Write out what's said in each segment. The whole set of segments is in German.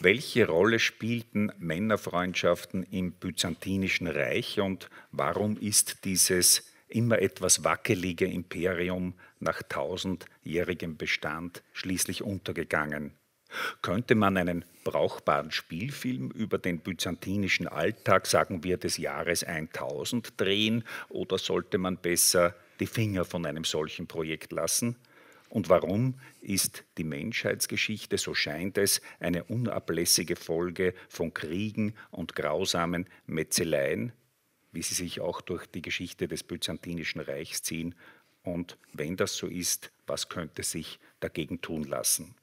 Welche Rolle spielten Männerfreundschaften im Byzantinischen Reich und warum ist dieses immer etwas wackelige Imperium nach tausendjährigem Bestand schließlich untergegangen? Könnte man einen brauchbaren Spielfilm über den byzantinischen Alltag, sagen wir, des Jahres 1000 drehen oder sollte man besser die Finger von einem solchen Projekt lassen? Und warum ist die Menschheitsgeschichte, so scheint es, eine unablässige Folge von Kriegen und grausamen Metzeleien, wie sie sich auch durch die Geschichte des Byzantinischen Reichs ziehen? Und wenn das so ist, was könnte sich dagegen tun lassen?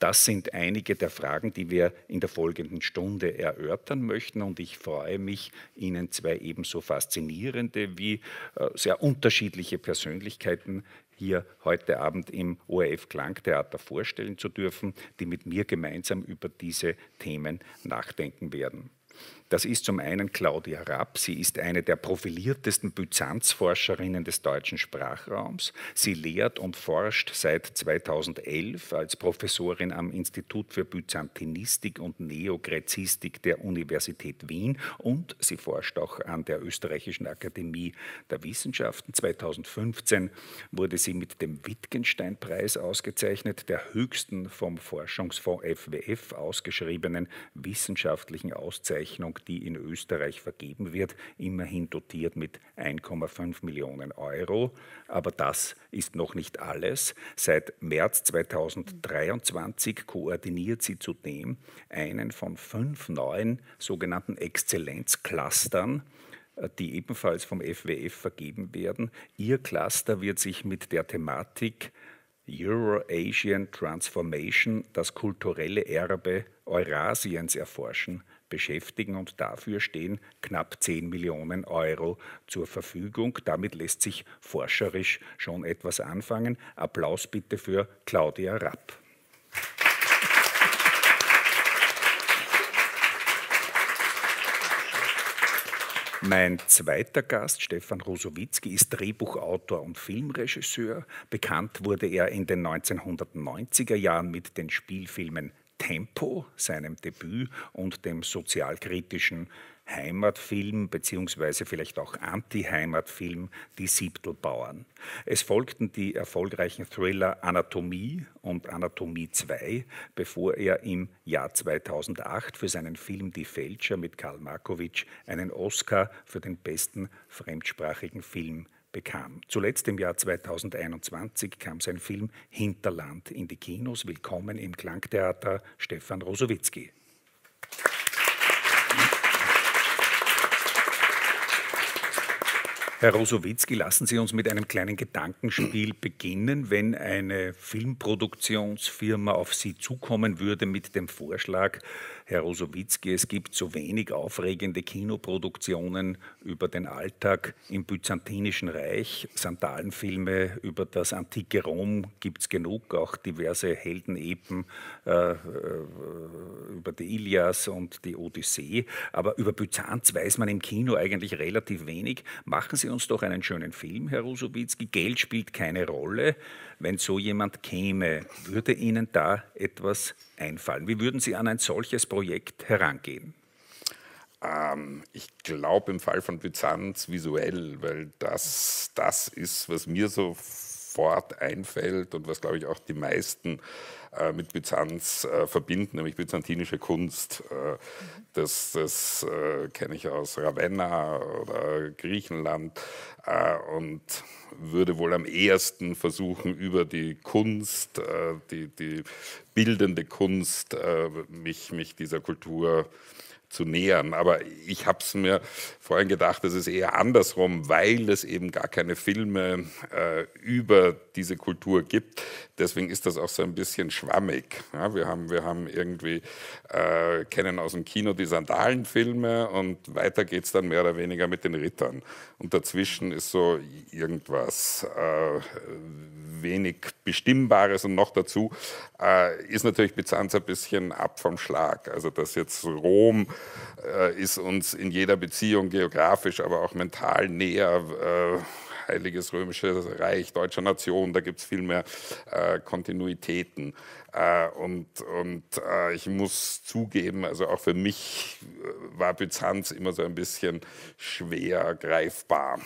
Das sind einige der Fragen, die wir in der folgenden Stunde erörtern möchten und ich freue mich, Ihnen zwei ebenso faszinierende wie äh, sehr unterschiedliche Persönlichkeiten hier heute Abend im ORF Klangtheater vorstellen zu dürfen, die mit mir gemeinsam über diese Themen nachdenken werden. Das ist zum einen Claudia Rapp. Sie ist eine der profiliertesten Byzanzforscherinnen des deutschen Sprachraums. Sie lehrt und forscht seit 2011 als Professorin am Institut für Byzantinistik und Neogräzistik der Universität Wien und sie forscht auch an der Österreichischen Akademie der Wissenschaften. 2015 wurde sie mit dem Wittgenstein-Preis ausgezeichnet, der höchsten vom Forschungsfonds FWF ausgeschriebenen wissenschaftlichen Auszeichnung Rechnung, die in Österreich vergeben wird, immerhin dotiert mit 1,5 Millionen Euro. Aber das ist noch nicht alles. Seit März 2023 koordiniert sie zudem einen von fünf neuen sogenannten Exzellenzclustern, äh, die ebenfalls vom FWF vergeben werden. Ihr Cluster wird sich mit der Thematik Euro-Asian Transformation, das kulturelle Erbe Eurasiens erforschen beschäftigen und dafür stehen knapp 10 Millionen Euro zur Verfügung. Damit lässt sich forscherisch schon etwas anfangen. Applaus bitte für Claudia Rapp. Mein zweiter Gast, Stefan Rosowitzki, ist Drehbuchautor und Filmregisseur. Bekannt wurde er in den 1990er Jahren mit den Spielfilmen Tempo, seinem Debüt und dem sozialkritischen Heimatfilm beziehungsweise vielleicht auch Anti-Heimatfilm Die Siebtelbauern. Es folgten die erfolgreichen Thriller Anatomie und Anatomie 2, bevor er im Jahr 2008 für seinen Film Die Fälscher mit Karl Markowitsch einen Oscar für den besten fremdsprachigen Film bekam. Zuletzt im Jahr 2021 kam sein Film Hinterland in die Kinos. Willkommen im Klangtheater Stefan Rosowitzki. Herr Rosowitzki, lassen Sie uns mit einem kleinen Gedankenspiel beginnen. Wenn eine Filmproduktionsfirma auf Sie zukommen würde mit dem Vorschlag, Herr Rosowitzki, es gibt so wenig aufregende Kinoproduktionen über den Alltag im byzantinischen Reich. Sandalenfilme über das antike Rom gibt es genug, auch diverse Heldenepen äh, äh, über die Ilias und die Odyssee. Aber über Byzanz weiß man im Kino eigentlich relativ wenig. Machen Sie uns doch einen schönen Film, Herr Rosowitzki. Geld spielt keine Rolle wenn so jemand käme, würde Ihnen da etwas einfallen? Wie würden Sie an ein solches Projekt herangehen? Ähm, ich glaube im Fall von Byzanz visuell, weil das das ist, was mir sofort einfällt und was, glaube ich, auch die meisten äh, mit Byzanz äh, verbinden, nämlich byzantinische Kunst. Äh, das das äh, kenne ich aus Ravenna oder Griechenland äh, und würde wohl am ehesten versuchen, über die Kunst, äh, die, die bildende Kunst, mich, mich dieser Kultur äh, zu nähern. Aber ich habe es mir vorhin gedacht, es ist eher andersrum, weil es eben gar keine Filme äh, über diese Kultur gibt. Deswegen ist das auch so ein bisschen schwammig. Ja, wir, haben, wir haben irgendwie, äh, kennen aus dem Kino die Sandalenfilme und weiter geht es dann mehr oder weniger mit den Rittern. Und dazwischen ist so irgendwas äh, wenig Bestimmbares und noch dazu äh, ist natürlich Byzanz ein bisschen ab vom Schlag. Also dass jetzt Rom äh, ist uns in jeder Beziehung geografisch, aber auch mental näher. Äh, Heiliges Römisches Reich, deutscher Nation, da gibt es viel mehr äh, Kontinuitäten. Äh, und und äh, ich muss zugeben, also auch für mich äh, war Byzanz immer so ein bisschen schwer greifbar.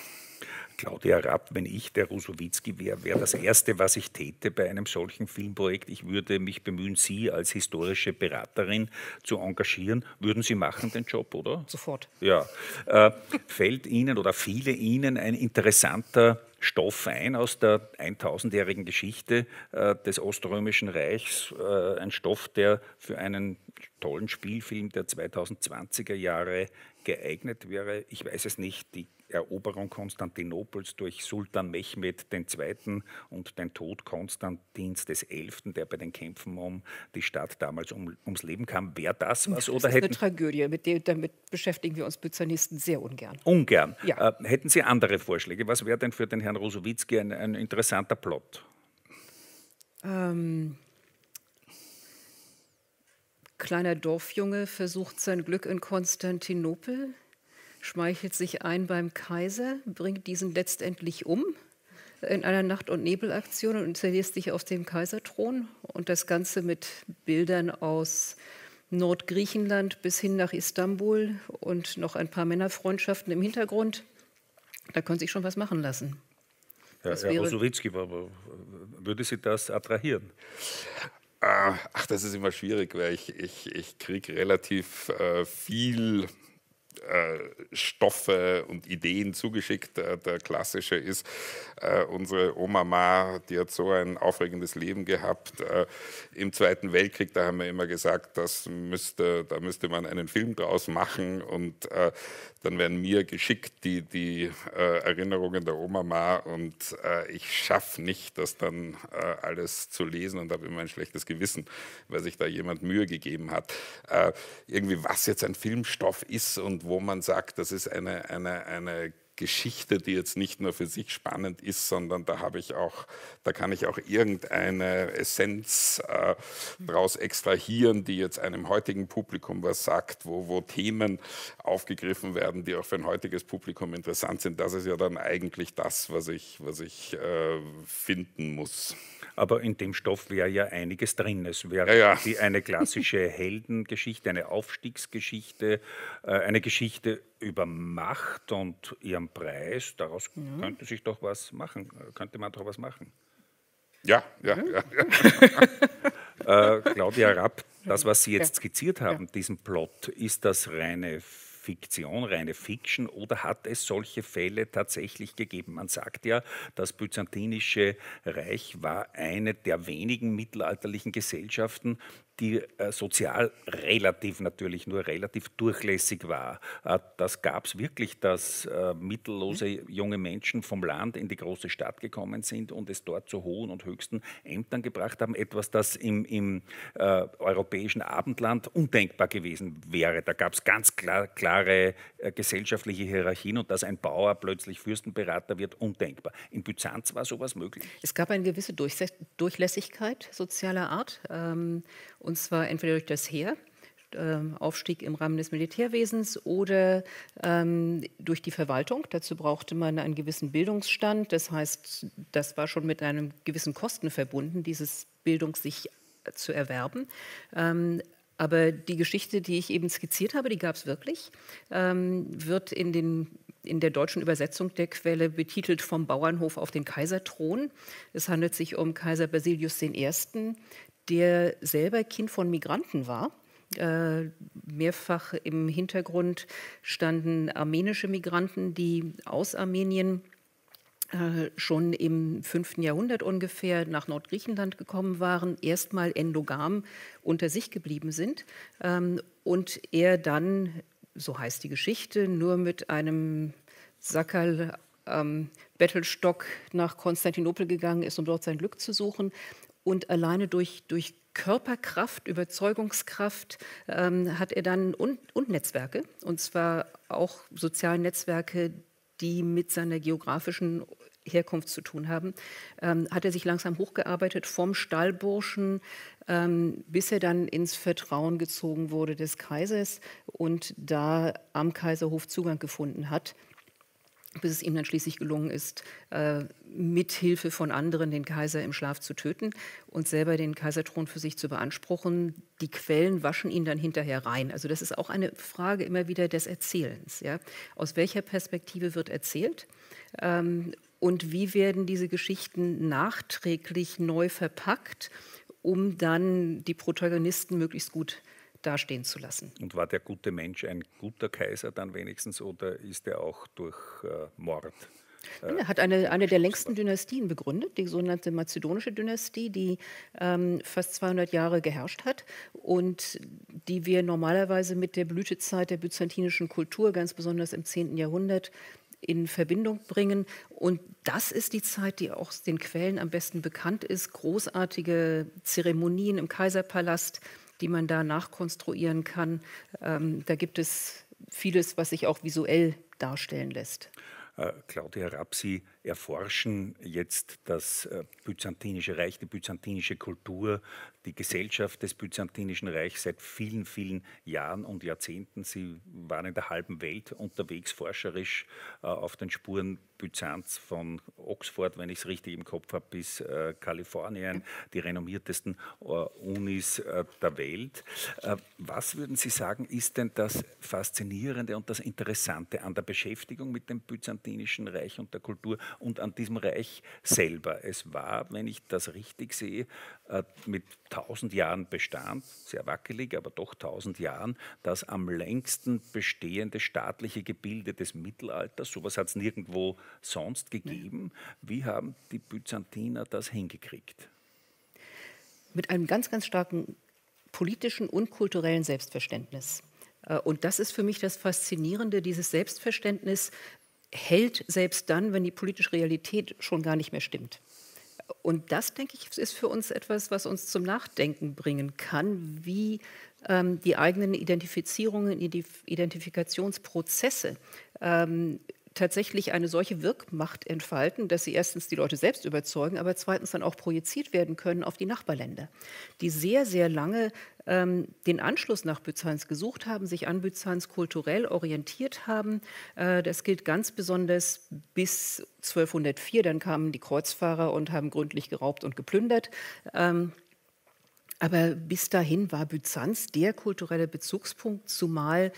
Claudia Rapp, wenn ich der Rusowitzki wäre, wäre das Erste, was ich täte bei einem solchen Filmprojekt, ich würde mich bemühen, Sie als historische Beraterin zu engagieren. Würden Sie machen den Job, oder? Sofort. Ja. Äh, fällt Ihnen oder viele Ihnen ein interessanter Stoff ein aus der 1000-jährigen Geschichte äh, des Oströmischen Reichs, äh, ein Stoff, der für einen tollen Spielfilm der 2020er Jahre geeignet wäre, ich weiß es nicht, die Eroberung Konstantinopels durch Sultan Mehmed II. und den Tod Konstantins XI., der bei den Kämpfen um die Stadt damals um, ums Leben kam. Wäre das was? Oder das ist hätten, eine Tragödie, mit der, damit beschäftigen wir uns Byzanisten sehr ungern. Ungern. Ja. Äh, hätten Sie andere Vorschläge? Was wäre denn für den Herrn Rosowitzki ein, ein interessanter Plot? Ähm, Kleiner Dorfjunge versucht sein Glück in Konstantinopel, schmeichelt sich ein beim Kaiser, bringt diesen letztendlich um in einer Nacht- und Nebelaktion und zerlässt sich auf dem Kaiserthron. Und das Ganze mit Bildern aus Nordgriechenland bis hin nach Istanbul und noch ein paar Männerfreundschaften im Hintergrund. Da können sich schon was machen lassen. Das Herr Osowitzki, würde Sie das attrahieren? Ah, ach, das ist immer schwierig, weil ich, ich, ich kriege relativ äh, viel äh, Stoffe und Ideen zugeschickt. Der klassische ist, äh, unsere Oma Ma, die hat so ein aufregendes Leben gehabt. Äh, Im Zweiten Weltkrieg, da haben wir immer gesagt, das müsste, da müsste man einen Film draus machen und dann werden mir geschickt die, die Erinnerungen der Oma Ma und ich schaffe nicht, das dann alles zu lesen und habe immer ein schlechtes Gewissen, weil sich da jemand Mühe gegeben hat. irgendwie, was jetzt ein Filmstoff ist und wo wo man sagt, das ist eine, eine, eine Geschichte, die jetzt nicht nur für sich spannend ist, sondern da habe ich auch, da kann ich auch irgendeine Essenz äh, daraus extrahieren, die jetzt einem heutigen Publikum was sagt, wo, wo Themen aufgegriffen werden, die auch für ein heutiges Publikum interessant sind. Das ist ja dann eigentlich das, was ich, was ich äh, finden muss. Aber in dem Stoff wäre ja einiges drin. Es wäre ja, ja. eine klassische Heldengeschichte, eine Aufstiegsgeschichte, äh, eine Geschichte über Macht und ihren Preis, daraus mhm. könnte sich doch was machen, könnte man doch was machen. Ja, ja, ja. ja. äh, Claudia Rapp, das, was Sie jetzt ja. skizziert haben, ja. diesen Plot, ist das reine Fiktion, reine Fiction oder hat es solche Fälle tatsächlich gegeben? Man sagt ja, das byzantinische Reich war eine der wenigen mittelalterlichen Gesellschaften, die äh, sozial relativ natürlich nur relativ durchlässig war. Äh, das gab es wirklich, dass äh, mittellose mhm. junge Menschen vom Land in die große Stadt gekommen sind und es dort zu hohen und höchsten Ämtern gebracht haben. Etwas, das im, im äh, europäischen Abendland undenkbar gewesen wäre. Da gab es ganz klar, klare äh, gesellschaftliche Hierarchien und dass ein Bauer plötzlich Fürstenberater wird, undenkbar. In Byzanz war sowas möglich. Es gab eine gewisse Durchlässigkeit sozialer Art. Ähm, und zwar entweder durch das Heer, ähm, Aufstieg im Rahmen des Militärwesens oder ähm, durch die Verwaltung. Dazu brauchte man einen gewissen Bildungsstand. Das heißt, das war schon mit einem gewissen Kosten verbunden, dieses Bildung sich zu erwerben. Ähm, aber die Geschichte, die ich eben skizziert habe, die gab es wirklich, ähm, wird in, den, in der deutschen Übersetzung der Quelle betitelt Vom Bauernhof auf den Kaiserthron. Es handelt sich um Kaiser Basilius I., der selber Kind von Migranten war. Äh, mehrfach im Hintergrund standen armenische Migranten, die aus Armenien äh, schon im 5. Jahrhundert ungefähr nach Nordgriechenland gekommen waren, erstmal endogam unter sich geblieben sind ähm, und er dann, so heißt die Geschichte, nur mit einem Sackerl am ähm, Bettelstock nach Konstantinopel gegangen ist, um dort sein Glück zu suchen und alleine durch, durch Körperkraft, Überzeugungskraft ähm, hat er dann und, und Netzwerke, und zwar auch soziale Netzwerke, die mit seiner geografischen Herkunft zu tun haben, ähm, hat er sich langsam hochgearbeitet vom Stallburschen, ähm, bis er dann ins Vertrauen gezogen wurde des Kaisers und da am Kaiserhof Zugang gefunden hat bis es ihm dann schließlich gelungen ist, äh, mit Hilfe von anderen den Kaiser im Schlaf zu töten und selber den Kaiserthron für sich zu beanspruchen. Die Quellen waschen ihn dann hinterher rein. Also das ist auch eine Frage immer wieder des Erzählens. Ja? Aus welcher Perspektive wird erzählt? Ähm, und wie werden diese Geschichten nachträglich neu verpackt, um dann die Protagonisten möglichst gut dastehen zu lassen. Und war der gute Mensch ein guter Kaiser dann wenigstens oder ist er auch durch äh, Mord? Äh, er hat eine, eine der längsten Dynastien begründet, die sogenannte mazedonische Dynastie, die ähm, fast 200 Jahre geherrscht hat und die wir normalerweise mit der Blütezeit der byzantinischen Kultur, ganz besonders im 10. Jahrhundert, in Verbindung bringen. Und das ist die Zeit, die auch den Quellen am besten bekannt ist. Großartige Zeremonien im Kaiserpalast, die man da nachkonstruieren kann. Ähm, da gibt es vieles, was sich auch visuell darstellen lässt. Äh, Claudia Rapsi, erforschen jetzt das äh, byzantinische Reich, die byzantinische Kultur, die Gesellschaft des byzantinischen Reichs seit vielen, vielen Jahren und Jahrzehnten. Sie waren in der halben Welt unterwegs, forscherisch äh, auf den Spuren Byzanz von Oxford, wenn ich es richtig im Kopf habe, bis äh, Kalifornien, die renommiertesten Unis der Welt. was würden Sie sagen, ist denn das Faszinierende und das Interessante an der Beschäftigung mit dem byzantinischen Reich und der Kultur und an diesem Reich selber. Es war, wenn ich das richtig sehe, äh, mit 1000 Jahren Bestand, sehr wackelig, aber doch 1000 Jahren, das am längsten bestehende staatliche Gebilde des Mittelalters. Sowas hat es nirgendwo sonst gegeben. Wie haben die Byzantiner das hingekriegt? Mit einem ganz, ganz starken politischen und kulturellen Selbstverständnis. Äh, und das ist für mich das Faszinierende, dieses Selbstverständnis, hält, selbst dann, wenn die politische Realität schon gar nicht mehr stimmt. Und das, denke ich, ist für uns etwas, was uns zum Nachdenken bringen kann, wie ähm, die eigenen Identifizierungen, Identifikationsprozesse ähm, tatsächlich eine solche Wirkmacht entfalten, dass sie erstens die Leute selbst überzeugen, aber zweitens dann auch projiziert werden können auf die Nachbarländer, die sehr, sehr lange ähm, den Anschluss nach Byzanz gesucht haben, sich an Byzanz kulturell orientiert haben. Äh, das gilt ganz besonders bis 1204, dann kamen die Kreuzfahrer und haben gründlich geraubt und geplündert. Ähm, aber bis dahin war Byzanz der kulturelle Bezugspunkt, zumal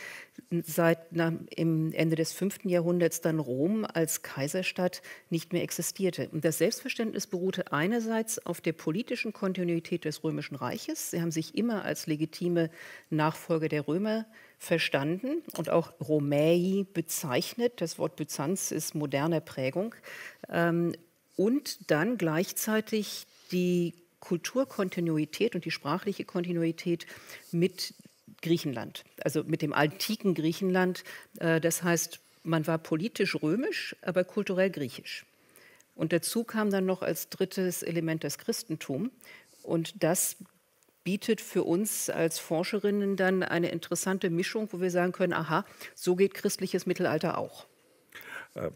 seit na, im Ende des 5. Jahrhunderts dann Rom als Kaiserstadt nicht mehr existierte. Und das Selbstverständnis beruhte einerseits auf der politischen Kontinuität des Römischen Reiches. Sie haben sich immer als legitime Nachfolger der Römer verstanden und auch Romäi bezeichnet. Das Wort Byzanz ist moderner Prägung. Ähm, und dann gleichzeitig die Kulturkontinuität und die sprachliche Kontinuität mit Griechenland, also mit dem antiken Griechenland. Äh, das heißt, man war politisch römisch, aber kulturell griechisch. Und dazu kam dann noch als drittes Element das Christentum. Und das bietet für uns als Forscherinnen dann eine interessante Mischung, wo wir sagen können, aha, so geht christliches Mittelalter auch. Äh, äh,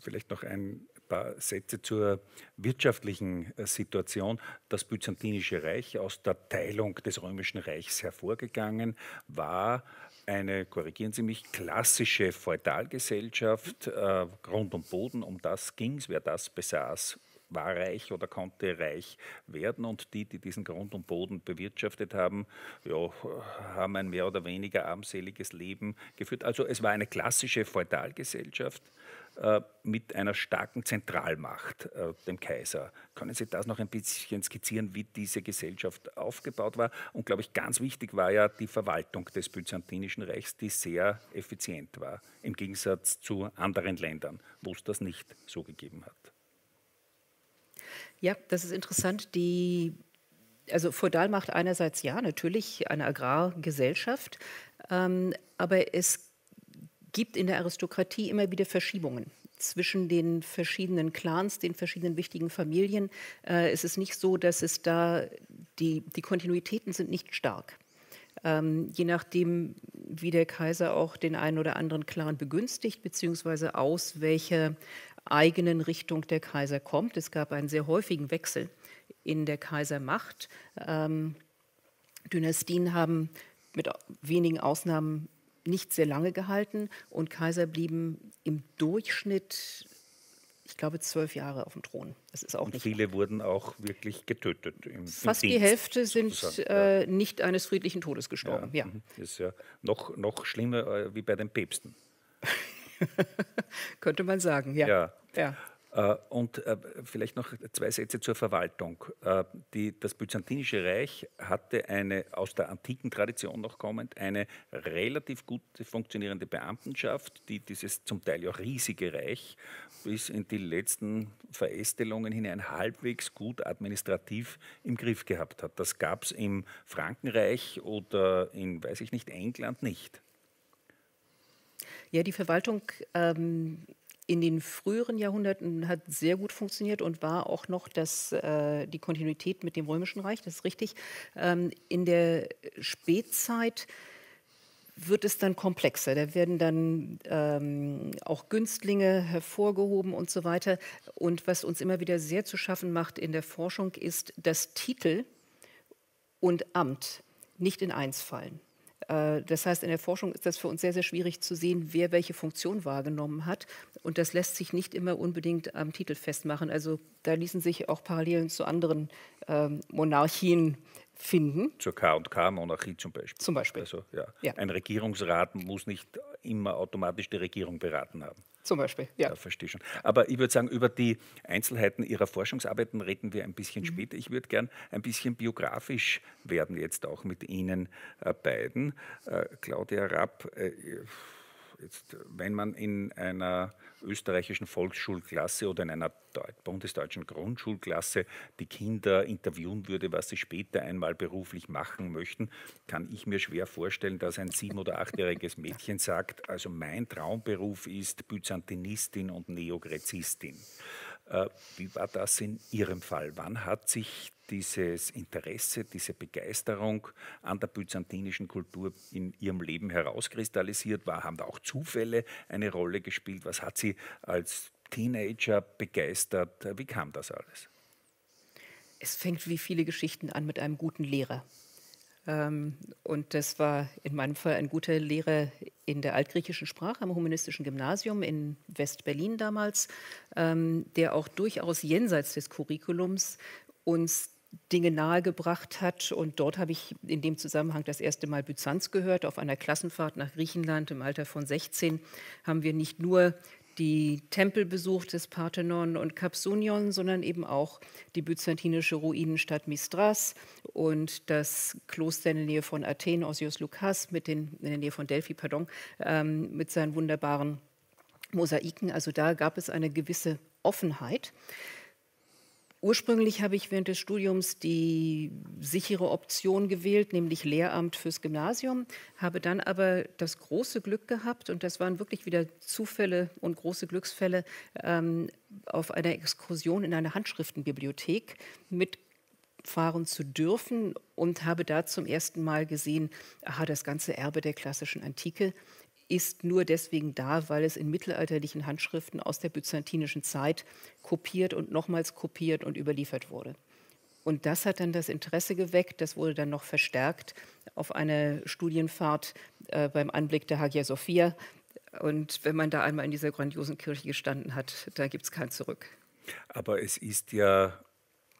vielleicht noch ein paar Sätze zur wirtschaftlichen äh, Situation. Das Byzantinische Reich aus der Teilung des Römischen Reichs hervorgegangen war eine, korrigieren Sie mich, klassische Feudalgesellschaft, äh, Grund und Boden, um das ging es, wer das besaß, war reich oder konnte reich werden. Und die, die diesen Grund und Boden bewirtschaftet haben, ja, haben ein mehr oder weniger armseliges Leben geführt. Also es war eine klassische Feudalgesellschaft, äh, mit einer starken Zentralmacht, äh, dem Kaiser. Können Sie das noch ein bisschen skizzieren, wie diese Gesellschaft aufgebaut war? Und glaube ich, ganz wichtig war ja die Verwaltung des Byzantinischen Reichs, die sehr effizient war, im Gegensatz zu anderen Ländern, wo es das nicht so gegeben hat. Ja, das ist interessant. Die also Feudalmacht einerseits ja, natürlich eine Agrargesellschaft, ähm, aber es gibt gibt in der Aristokratie immer wieder Verschiebungen zwischen den verschiedenen Clans, den verschiedenen wichtigen Familien. Äh, es ist nicht so, dass es da, die, die Kontinuitäten sind nicht stark. Ähm, je nachdem, wie der Kaiser auch den einen oder anderen Clan begünstigt, beziehungsweise aus welcher eigenen Richtung der Kaiser kommt. Es gab einen sehr häufigen Wechsel in der Kaisermacht. Ähm, Dynastien haben mit wenigen Ausnahmen nicht sehr lange gehalten und Kaiser blieben im Durchschnitt, ich glaube, zwölf Jahre auf dem Thron. Das ist auch und nicht viele lang. wurden auch wirklich getötet. Im, Fast im die Dienst, Hälfte sind äh, nicht eines friedlichen Todes gestorben. Ja, ja. Mhm, ist ja noch, noch schlimmer äh, wie bei den Päpsten. Könnte man sagen, ja. ja. ja. Äh, und äh, vielleicht noch zwei Sätze zur Verwaltung. Äh, die, das Byzantinische Reich hatte eine, aus der antiken Tradition noch kommend, eine relativ gut funktionierende Beamtenschaft, die dieses zum Teil ja riesige Reich bis in die letzten Verästelungen hinein halbwegs gut administrativ im Griff gehabt hat. Das gab es im Frankenreich oder in, weiß ich nicht, England nicht. Ja, die Verwaltung ähm, in den früheren Jahrhunderten hat sehr gut funktioniert und war auch noch das, äh, die Kontinuität mit dem Römischen Reich, das ist richtig. Ähm, in der Spätzeit wird es dann komplexer. Da werden dann ähm, auch Günstlinge hervorgehoben und so weiter. Und was uns immer wieder sehr zu schaffen macht in der Forschung, ist, dass Titel und Amt nicht in eins fallen. Äh, das heißt, in der Forschung ist das für uns sehr, sehr schwierig zu sehen, wer welche Funktion wahrgenommen hat. Und das lässt sich nicht immer unbedingt am Titel festmachen. Also da ließen sich auch Parallelen zu anderen ähm, Monarchien finden. Zur KK-Monarchie zum Beispiel. Zum Beispiel. Also, ja. ja. Ein Regierungsrat muss nicht immer automatisch die Regierung beraten haben. Zum Beispiel, ja. ja. Verstehe schon. Aber ich würde sagen, über die Einzelheiten Ihrer Forschungsarbeiten reden wir ein bisschen mhm. später. Ich würde gern ein bisschen biografisch werden jetzt auch mit Ihnen äh, beiden. Äh, Claudia Rapp, äh, jetzt, wenn man in einer österreichischen Volksschulklasse oder in einer bundesdeutschen Grundschulklasse die Kinder interviewen würde, was sie später einmal beruflich machen möchten, kann ich mir schwer vorstellen, dass ein sieben- oder achtjähriges Mädchen sagt, also mein Traumberuf ist Byzantinistin und Neogräzistin. Äh, wie war das in Ihrem Fall? Wann hat sich dieses Interesse, diese Begeisterung an der byzantinischen Kultur in Ihrem Leben herauskristallisiert? War, haben da auch Zufälle eine Rolle gespielt? Was hat Sie als Teenager begeistert? Wie kam das alles? Es fängt wie viele Geschichten an mit einem guten Lehrer. Ähm, und das war in meinem Fall ein guter Lehrer in der altgriechischen Sprache am Humanistischen Gymnasium in West-Berlin damals, ähm, der auch durchaus jenseits des Curriculums uns Dinge nahegebracht hat. Und dort habe ich in dem Zusammenhang das erste Mal Byzanz gehört. Auf einer Klassenfahrt nach Griechenland im Alter von 16 haben wir nicht nur die Tempelbesuch des Parthenon und Kapsunion, sondern eben auch die byzantinische Ruinenstadt Mistras und das Kloster in der Nähe von Athen, Osius Lukas, mit den, in der Nähe von Delphi, pardon, ähm, mit seinen wunderbaren Mosaiken. Also da gab es eine gewisse Offenheit. Ursprünglich habe ich während des Studiums die sichere Option gewählt, nämlich Lehramt fürs Gymnasium, habe dann aber das große Glück gehabt, und das waren wirklich wieder Zufälle und große Glücksfälle, ähm, auf einer Exkursion in eine Handschriftenbibliothek mitfahren zu dürfen und habe da zum ersten Mal gesehen, aha, das ganze Erbe der klassischen Antike, ist nur deswegen da, weil es in mittelalterlichen Handschriften aus der byzantinischen Zeit kopiert und nochmals kopiert und überliefert wurde. Und das hat dann das Interesse geweckt, das wurde dann noch verstärkt auf einer Studienfahrt äh, beim Anblick der Hagia Sophia. Und wenn man da einmal in dieser grandiosen Kirche gestanden hat, da gibt es kein Zurück. Aber es ist ja,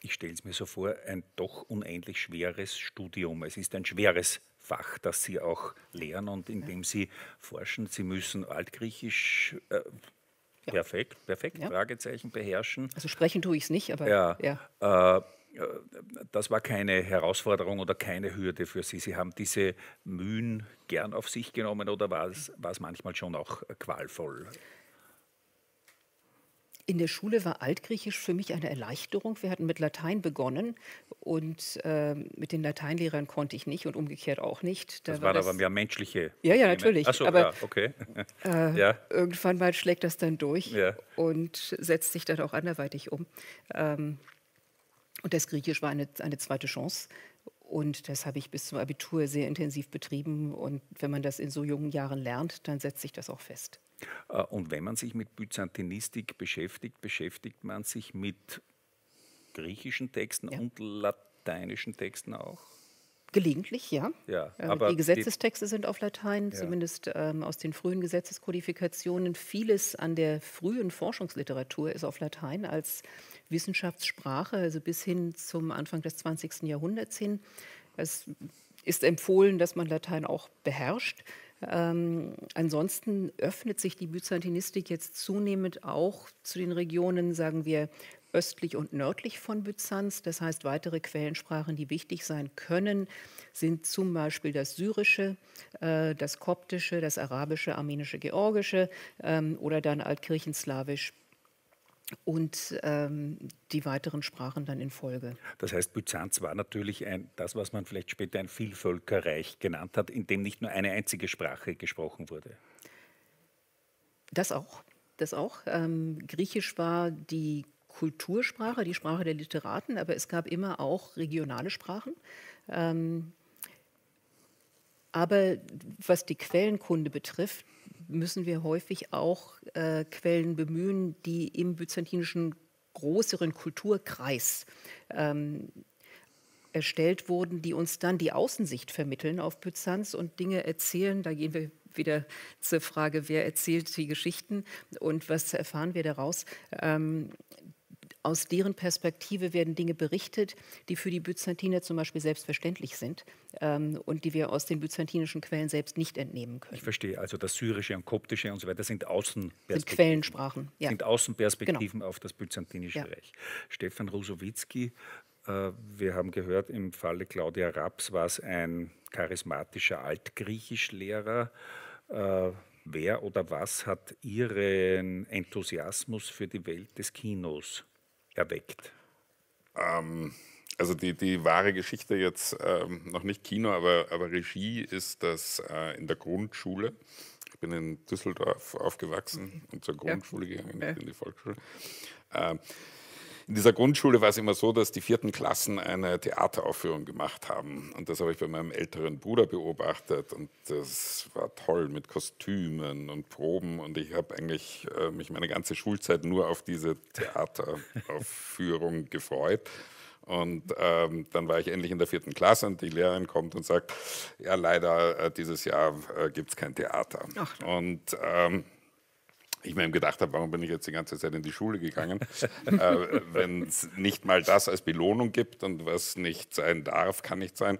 ich stelle es mir so vor, ein doch unendlich schweres Studium. Es ist ein schweres Fach, das Sie auch lehren und in dem Sie forschen. Sie müssen Altgriechisch äh, ja. perfekt, perfekt, ja. Fragezeichen beherrschen. Also sprechen tue ich es nicht, aber ja. ja. Äh, äh, das war keine Herausforderung oder keine Hürde für Sie. Sie haben diese Mühen gern auf sich genommen oder war es, war es manchmal schon auch qualvoll? In der Schule war Altgriechisch für mich eine Erleichterung. Wir hatten mit Latein begonnen und äh, mit den Lateinlehrern konnte ich nicht und umgekehrt auch nicht. Da das war, das, aber mehr menschliche. Ja, ja, natürlich. Ach so, aber ja, okay. äh, ja. irgendwann mal schlägt das dann durch ja. und setzt sich dann auch anderweitig um. Ähm, und das Griechisch war eine, eine zweite Chance. Und das habe ich bis zum Abitur sehr intensiv betrieben. Und wenn man das in so jungen Jahren lernt, dann setzt sich das auch fest. Äh, und wenn man sich mit Byzantinistik beschäftigt, beschäftigt man sich mit griechischen Texten ja. und lateinischen Texten auch. Gelegentlich, ja. ja ähm, aber die Gesetzestexte die, sind auf Latein, ja. zumindest ähm, aus den frühen Gesetzeskodifikationen. Vieles an der frühen Forschungsliteratur ist auf Latein als Wissenschaftssprache, also bis hin zum Anfang des 20. Jahrhunderts hin. Es ist empfohlen, dass man Latein auch beherrscht. Ähm, ansonsten öffnet sich die Byzantinistik jetzt zunehmend auch zu den Regionen, sagen wir, östlich und nördlich von Byzanz. Das heißt, weitere Quellensprachen, die wichtig sein können, sind zum Beispiel das Syrische, äh, das Koptische, das Arabische, Armenische, Georgische ähm, oder dann Altkirchenslawisch, und ähm, die weiteren Sprachen dann in Folge. Das heißt, Byzanz war natürlich ein, das, was man vielleicht später ein Vielvölkerreich genannt hat, in dem nicht nur eine einzige Sprache gesprochen wurde. Das auch, das auch. Ähm, Griechisch war die Kultursprache, die Sprache der Literaten, aber es gab immer auch regionale Sprachen. Ähm, aber was die Quellenkunde betrifft, müssen wir häufig auch äh, Quellen bemühen, die im byzantinischen größeren Kulturkreis ähm, erstellt wurden, die uns dann die Außensicht vermitteln auf Byzanz und Dinge erzählen. Da gehen wir wieder zur Frage, wer erzählt die Geschichten und was erfahren wir daraus, ähm, aus deren Perspektive werden Dinge berichtet, die für die Byzantiner zum Beispiel selbstverständlich sind ähm, und die wir aus den byzantinischen Quellen selbst nicht entnehmen können. Ich verstehe. Also das Syrische und Koptische und so weiter sind Außenperspektiven. Sind Quellensprachen. Ja. Sind Außenperspektiven genau. auf das byzantinische ja. Reich. Stefan Rusowitzki, äh, wir haben gehört, im Falle Claudia Raps war es ein charismatischer Altgriechischlehrer. Äh, Wer oder was hat Ihren Enthusiasmus für die Welt des Kinos erweckt? Ähm, also die, die wahre Geschichte jetzt, ähm, noch nicht Kino, aber, aber Regie ist das äh, in der Grundschule. Ich bin in Düsseldorf aufgewachsen und zur Grundschule ja. gegangen, ja. in die Volksschule. Ähm, in dieser Grundschule war es immer so, dass die vierten Klassen eine Theateraufführung gemacht haben. Und das habe ich bei meinem älteren Bruder beobachtet. Und das war toll mit Kostümen und Proben. Und ich habe eigentlich äh, mich meine ganze Schulzeit nur auf diese Theateraufführung gefreut. Und ähm, dann war ich endlich in der vierten Klasse und die Lehrerin kommt und sagt, ja leider, äh, dieses Jahr äh, gibt es kein Theater. Ach. Und ähm, ich mir eben gedacht habe, warum bin ich jetzt die ganze Zeit in die Schule gegangen, äh, wenn es nicht mal das als Belohnung gibt und was nicht sein darf, kann nicht sein.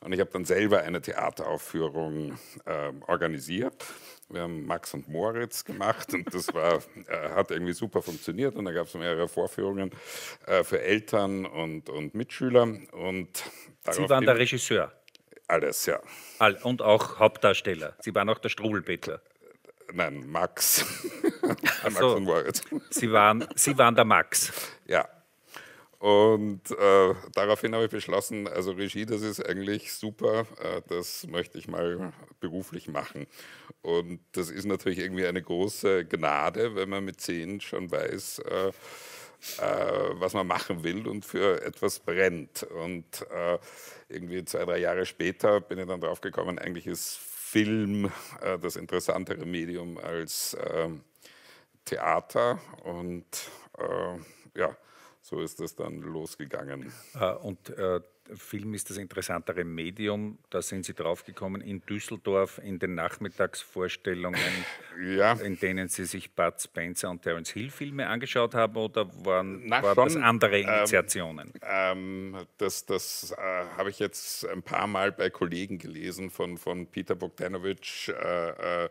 Und ich habe dann selber eine Theateraufführung äh, organisiert. Wir haben Max und Moritz gemacht und das war, äh, hat irgendwie super funktioniert und da gab es mehrere Vorführungen äh, für Eltern und, und Mitschüler. Und Sie waren der Regisseur? Alles, ja. Und auch Hauptdarsteller. Sie waren auch der Strubelbettler. Nein, Max. Max so. und Moritz. Sie waren, Sie waren der Max. Ja. Und äh, daraufhin habe ich beschlossen, also Regie, das ist eigentlich super, äh, das möchte ich mal beruflich machen. Und das ist natürlich irgendwie eine große Gnade, wenn man mit zehn schon weiß, äh, äh was man machen will und für etwas brennt. Und äh, irgendwie zwei, drei Jahre später bin ich dann draufgekommen, eigentlich ist Film äh, das interessantere Medium als äh, Theater und äh, ja, so ist es dann losgegangen. Äh, und äh, Film ist das interessantere Medium. Da sind Sie draufgekommen in Düsseldorf in den Nachmittagsvorstellungen, ja. in denen Sie sich Bud Spencer und Terence Hill Filme angeschaut haben oder waren, Na, waren schon, das andere ähm, Initiationen? Ähm, ähm, das das äh, habe ich jetzt ein paar Mal bei Kollegen gelesen von, von Peter Bogdanovich. Äh, äh,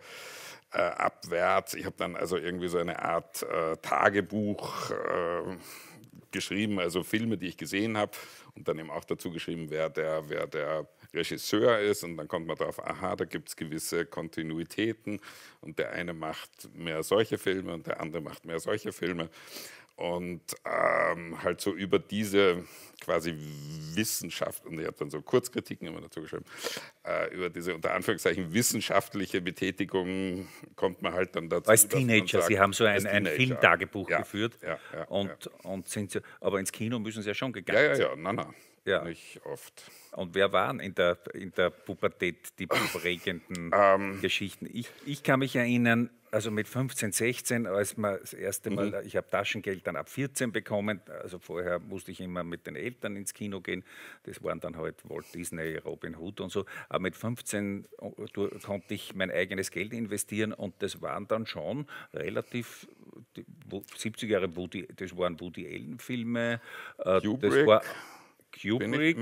äh, abwärts. Ich habe dann also irgendwie so eine Art äh, Tagebuch äh, geschrieben, also Filme, die ich gesehen habe und dann eben auch dazu geschrieben, wer der, wer der Regisseur ist. Und dann kommt man darauf, aha, da gibt es gewisse Kontinuitäten und der eine macht mehr solche Filme und der andere macht mehr solche Filme und ähm, halt so über diese quasi Wissenschaft, und ich habe dann so Kurzkritiken immer dazu geschrieben, äh, über diese unter Anführungszeichen wissenschaftliche Betätigung kommt man halt dann dazu. Als Teenager, sagt, Sie haben so ein, ein Filmtagebuch ja, geführt ja, ja, und, und sind so, aber ins Kino müssen Sie ja schon gegangen sein. Ja, ja, ja, nein, nein. Ja. Nicht oft. Und wer waren in der, in der Pubertät die prägenden ähm, Geschichten? Ich, ich kann mich erinnern, also mit 15, 16, als man das erste Mal, mhm. ich habe Taschengeld dann ab 14 bekommen, also vorher musste ich immer mit den Eltern ins Kino gehen, das waren dann halt Walt Disney, Robin Hood und so, aber mit 15 konnte ich mein eigenes Geld investieren und das waren dann schon relativ, 70 Jahre Woody, das waren Woody Allen Filme, äh, Kubrick. das war Kubrick.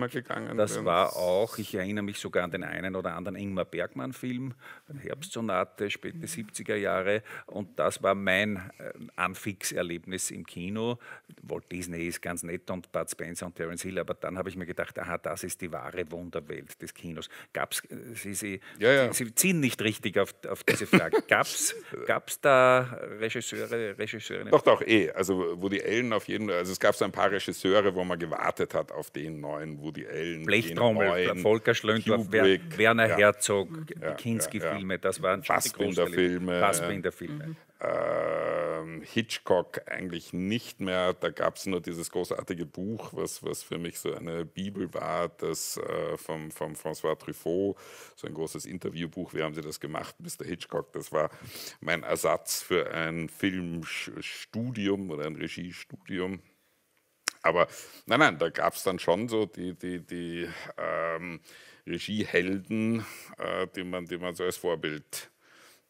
das war auch, ich erinnere mich sogar an den einen oder anderen Ingmar Bergmann-Film, Herbstsonate, späte 70er mhm. Jahre. Und das war mein äh, Anfix-Erlebnis im Kino. Walt Disney ist ganz nett und Bud Spencer und Terence Hill, aber dann habe ich mir gedacht, aha, das ist die wahre Wunderwelt des Kinos. Gab's, äh, Sie, Sie, ja, ja. Sie ziehen nicht richtig auf, auf diese Frage. Gab es da Regisseure, Regisseurinnen? Doch, doch, eh. Also, wo die Ellen auf jeden Fall, also es gab so ein paar Regisseure, wo man gewartet hat auf den gehen neun, Woody Allen. Blechtrommel, Volker Schlöndler, Kubrick, Werner ja, Herzog, ja, Kinski-Filme, ja, das waren Fassbinder-Filme. Fassbinder-Filme. Mhm. Ähm, Hitchcock eigentlich nicht mehr. Da gab es nur dieses großartige Buch, was, was für mich so eine Bibel war, das äh, vom, vom François Truffaut, so ein großes Interviewbuch. Wie haben Sie das gemacht, Mr. Hitchcock? Das war mein Ersatz für ein Filmstudium oder ein Regiestudium. Aber nein, nein, da gab es dann schon so die, die, die ähm, Regiehelden, äh, die, man, die man so als Vorbild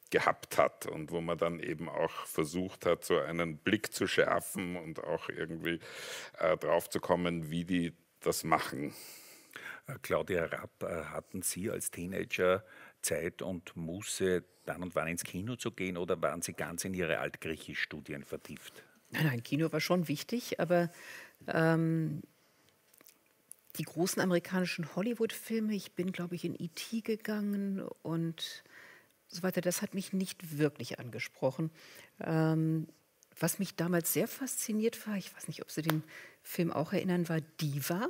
gehabt hat und wo man dann eben auch versucht hat, so einen Blick zu schärfen und auch irgendwie äh, drauf zu kommen, wie die das machen. Äh, Claudia Rapp, äh, hatten Sie als Teenager Zeit und Muße, dann und wann ins Kino zu gehen oder waren Sie ganz in Ihre Altgriechisch-Studien vertieft? Nein, nein, Kino war schon wichtig, aber ähm, die großen amerikanischen Hollywood-Filme, ich bin, glaube ich, in E.T. gegangen und so weiter, das hat mich nicht wirklich angesprochen. Ähm, was mich damals sehr fasziniert war, ich weiß nicht, ob Sie den Film auch erinnern, war Diva.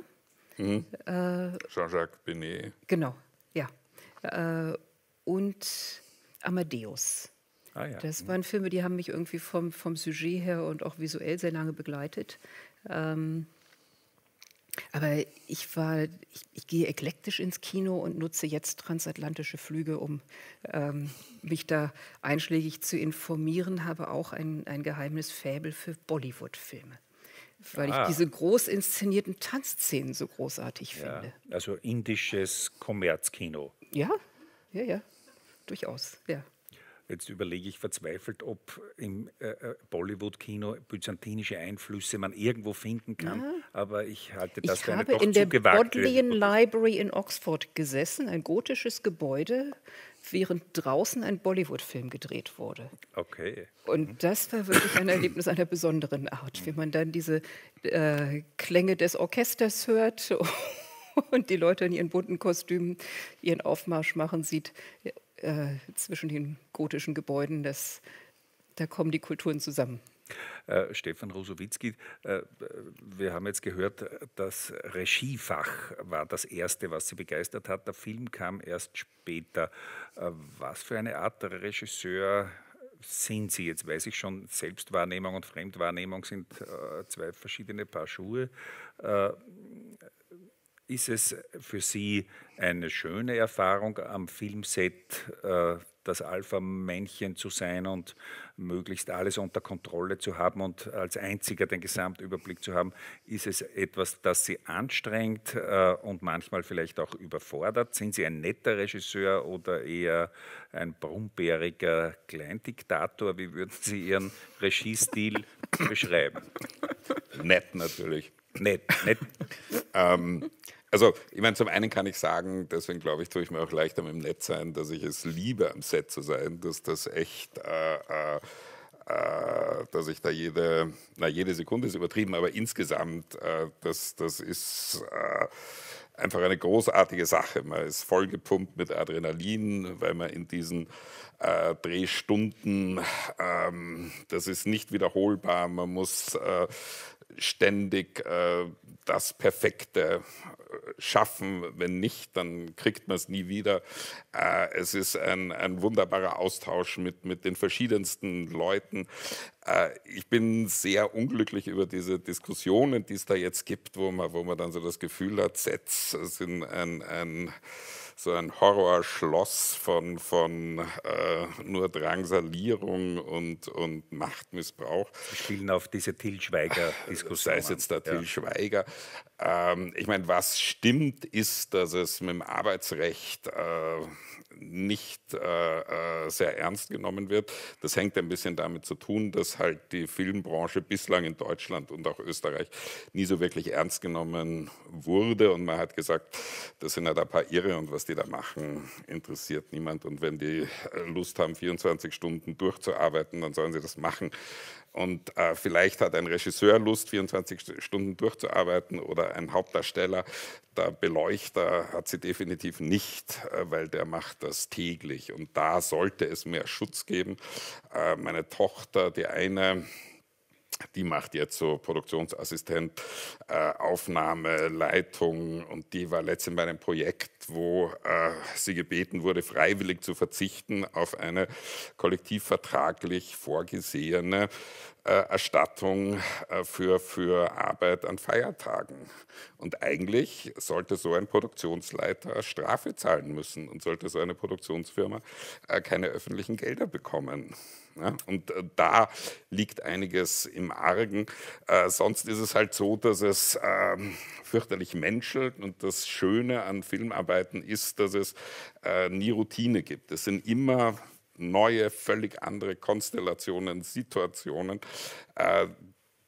Mhm. Äh, Jean-Jacques Benet. Genau, ja. Äh, und Amadeus. Ah, ja. Das mhm. waren Filme, die haben mich irgendwie vom, vom Sujet her und auch visuell sehr lange begleitet. Ähm, aber ich war, ich, ich, gehe eklektisch ins Kino und nutze jetzt transatlantische Flüge, um ähm, mich da einschlägig zu informieren, habe auch ein, ein geheimes Fäbel für Bollywood-Filme. Weil ah. ich diese groß inszenierten Tanzszenen so großartig ja, finde. Also indisches Kommerzkino. Ja, ja, ja. Durchaus, ja. Jetzt überlege ich verzweifelt, ob im äh, äh, Bollywood-Kino byzantinische Einflüsse man irgendwo finden kann. Ja. Aber ich halte das für eine doch in zu der Bodleian Library in Oxford gesessen, ein gotisches Gebäude, während draußen ein Bollywood-Film gedreht wurde. Okay. Und mhm. das war wirklich ein Erlebnis einer besonderen Art, wie man dann diese äh, Klänge des Orchesters hört und die Leute in ihren bunten Kostümen ihren Aufmarsch machen sieht. Äh, zwischen den gotischen Gebäuden, das, da kommen die Kulturen zusammen. Äh, Stefan Rosowitzki, äh, wir haben jetzt gehört, das Regiefach war das Erste, was Sie begeistert hat. Der Film kam erst später. Äh, was für eine Art Regisseur sind Sie? Jetzt weiß ich schon, Selbstwahrnehmung und Fremdwahrnehmung sind äh, zwei verschiedene Paar Schuhe. Äh, ist es für Sie eine schöne Erfahrung, am Filmset äh, das Alpha-Männchen zu sein und möglichst alles unter Kontrolle zu haben und als einziger den Gesamtüberblick zu haben, ist es etwas, das Sie anstrengt äh, und manchmal vielleicht auch überfordert? Sind Sie ein netter Regisseur oder eher ein brummbäriger Kleindiktator? Wie würden Sie Ihren Regiestil beschreiben? Nett natürlich. Nett, nett. ähm, also, ich meine, zum einen kann ich sagen, deswegen glaube ich, tue ich mir auch leichter mit dem Netz sein, dass ich es liebe, am Set zu sein, dass das echt, äh, äh, äh dass ich da jede, na, jede Sekunde ist übertrieben, aber insgesamt, äh, das, das ist äh, einfach eine großartige Sache. Man ist vollgepumpt mit Adrenalin, weil man in diesen äh, Drehstunden, ähm, das ist nicht wiederholbar. Man muss äh, ständig äh, das Perfekte äh, schaffen. Wenn nicht, dann kriegt man es nie wieder. Äh, es ist ein, ein, wunderbarer Austausch mit, mit den verschiedensten Leuten. Äh, ich bin sehr unglücklich über diese Diskussionen, die es da jetzt gibt, wo man, wo man dann so das Gefühl hat, Sets sind ein, ein so ein Horrorschloss von, von äh, nur Drangsalierung und, und Machtmissbrauch. Sie spielen auf diese Til Schweiger-Diskussion. Sei es jetzt der ja. Til Schweiger. Ähm, ich meine, was stimmt, ist, dass es mit dem Arbeitsrecht äh, nicht äh, äh, sehr ernst genommen wird. Das hängt ein bisschen damit zu tun, dass halt die Filmbranche bislang in Deutschland und auch Österreich nie so wirklich ernst genommen wurde. Und man hat gesagt, das sind ja halt ein paar Irre und was die da machen, interessiert niemand. Und wenn die äh, Lust haben, 24 Stunden durchzuarbeiten, dann sollen sie das machen. Und äh, vielleicht hat ein Regisseur Lust, 24 Stunden durchzuarbeiten oder ein Hauptdarsteller. Der Beleuchter hat sie definitiv nicht, äh, weil der macht das täglich. Und da sollte es mehr Schutz geben. Äh, meine Tochter, die eine, die macht jetzt so Produktionsassistent, äh, Aufnahme, Leitung und die war letztens bei einem Projekt, wo äh, sie gebeten wurde, freiwillig zu verzichten auf eine kollektivvertraglich vorgesehene äh, Erstattung äh, für, für Arbeit an Feiertagen. Und eigentlich sollte so ein Produktionsleiter Strafe zahlen müssen und sollte so eine Produktionsfirma äh, keine öffentlichen Gelder bekommen. Und äh, da liegt einiges im Argen. Äh, sonst ist es halt so, dass es äh, fürchterlich menschelt und das Schöne an Filmarbeiten ist, dass es äh, nie Routine gibt. Es sind immer neue, völlig andere Konstellationen, Situationen. Äh,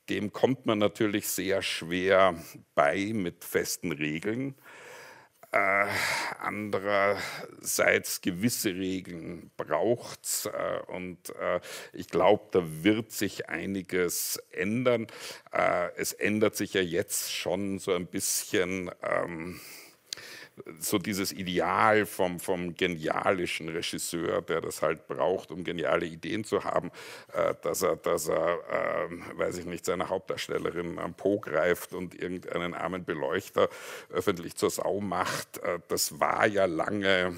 dem kommt man natürlich sehr schwer bei mit festen Regeln. Äh, andererseits gewisse Regeln braucht es äh, und äh, ich glaube, da wird sich einiges ändern. Äh, es ändert sich ja jetzt schon so ein bisschen. Ähm, so dieses Ideal vom, vom genialischen Regisseur, der das halt braucht, um geniale Ideen zu haben, äh, dass er, dass er äh, weiß ich nicht, seiner Hauptdarstellerin am Po greift und irgendeinen armen Beleuchter öffentlich zur Sau macht. Äh, das war ja lange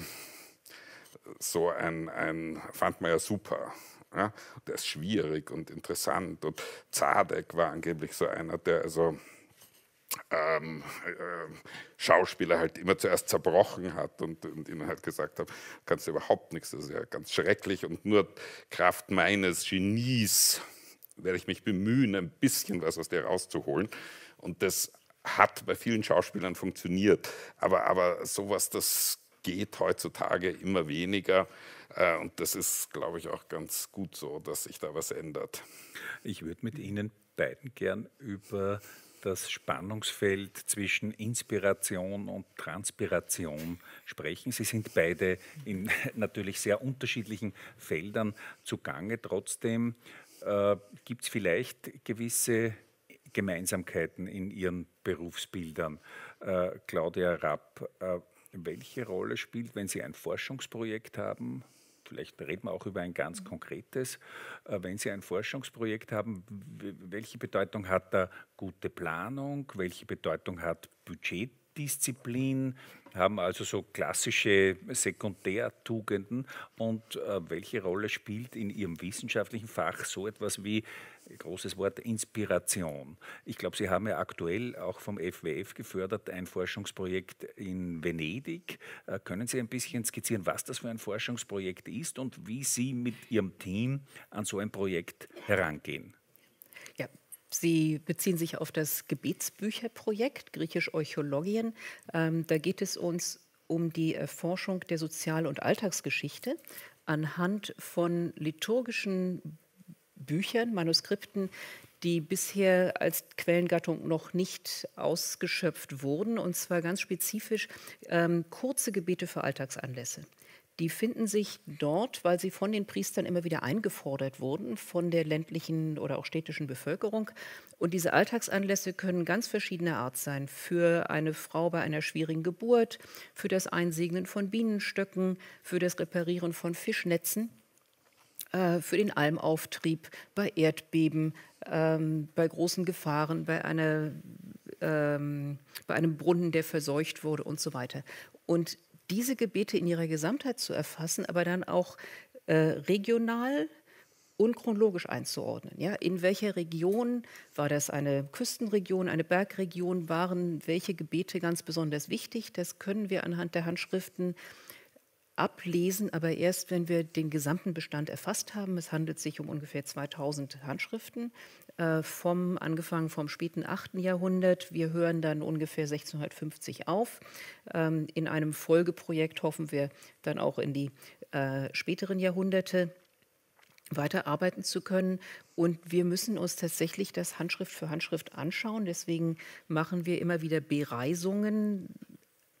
so ein, ein fand man ja super. Ja? Der ist schwierig und interessant und Zadek war angeblich so einer, der also ähm, äh, Schauspieler halt immer zuerst zerbrochen hat und, und ihnen halt gesagt hat, kannst du überhaupt nichts, das ist ja ganz schrecklich und nur Kraft meines Genies werde ich mich bemühen, ein bisschen was aus dir rauszuholen. Und das hat bei vielen Schauspielern funktioniert, aber, aber sowas, das geht heutzutage immer weniger. Äh, und das ist, glaube ich, auch ganz gut so, dass sich da was ändert. Ich würde mit Ihnen beiden gern über das Spannungsfeld zwischen Inspiration und Transpiration sprechen. Sie sind beide in natürlich sehr unterschiedlichen Feldern zugange. Trotzdem äh, gibt es vielleicht gewisse Gemeinsamkeiten in Ihren Berufsbildern. Äh, Claudia Rapp, äh, welche Rolle spielt, wenn Sie ein Forschungsprojekt haben, vielleicht reden wir auch über ein ganz mhm. konkretes. Äh, wenn Sie ein Forschungsprojekt haben, welche Bedeutung hat da gute Planung? Welche Bedeutung hat Budgetdisziplin? haben also so klassische Sekundärtugenden und äh, welche Rolle spielt in Ihrem wissenschaftlichen Fach so etwas wie großes Wort Inspiration. Ich glaube, Sie haben ja aktuell auch vom FWF gefördert ein Forschungsprojekt in Venedig. Äh, können Sie ein bisschen skizzieren, was das für ein Forschungsprojekt ist und wie Sie mit Ihrem Team an so ein Projekt herangehen? Ja, Sie beziehen sich auf das Gebetsbücherprojekt Griechisch Euchologien. Ähm, da geht es uns um die Erforschung der Sozial- und Alltagsgeschichte anhand von liturgischen Büchern, Manuskripten, die bisher als Quellengattung noch nicht ausgeschöpft wurden, und zwar ganz spezifisch ähm, kurze Gebete für Alltagsanlässe. Die finden sich dort, weil sie von den Priestern immer wieder eingefordert wurden, von der ländlichen oder auch städtischen Bevölkerung. Und diese Alltagsanlässe können ganz verschiedener Art sein. Für eine Frau bei einer schwierigen Geburt, für das Einsegnen von Bienenstöcken, für das Reparieren von Fischnetzen. Äh, für den Almauftrieb, bei Erdbeben, ähm, bei großen Gefahren, bei, einer, ähm, bei einem Brunnen, der verseucht wurde und so weiter. Und diese Gebete in ihrer Gesamtheit zu erfassen, aber dann auch äh, regional und chronologisch einzuordnen. Ja? In welcher Region war das eine Küstenregion, eine Bergregion, waren welche Gebete ganz besonders wichtig? Das können wir anhand der Handschriften äh, ablesen, aber erst, wenn wir den gesamten Bestand erfasst haben. Es handelt sich um ungefähr 2000 Handschriften, äh, vom, angefangen vom späten 8. Jahrhundert. Wir hören dann ungefähr 1650 auf. Ähm, in einem Folgeprojekt hoffen wir dann auch in die äh, späteren Jahrhunderte weiterarbeiten zu können. Und wir müssen uns tatsächlich das Handschrift für Handschrift anschauen. Deswegen machen wir immer wieder Bereisungen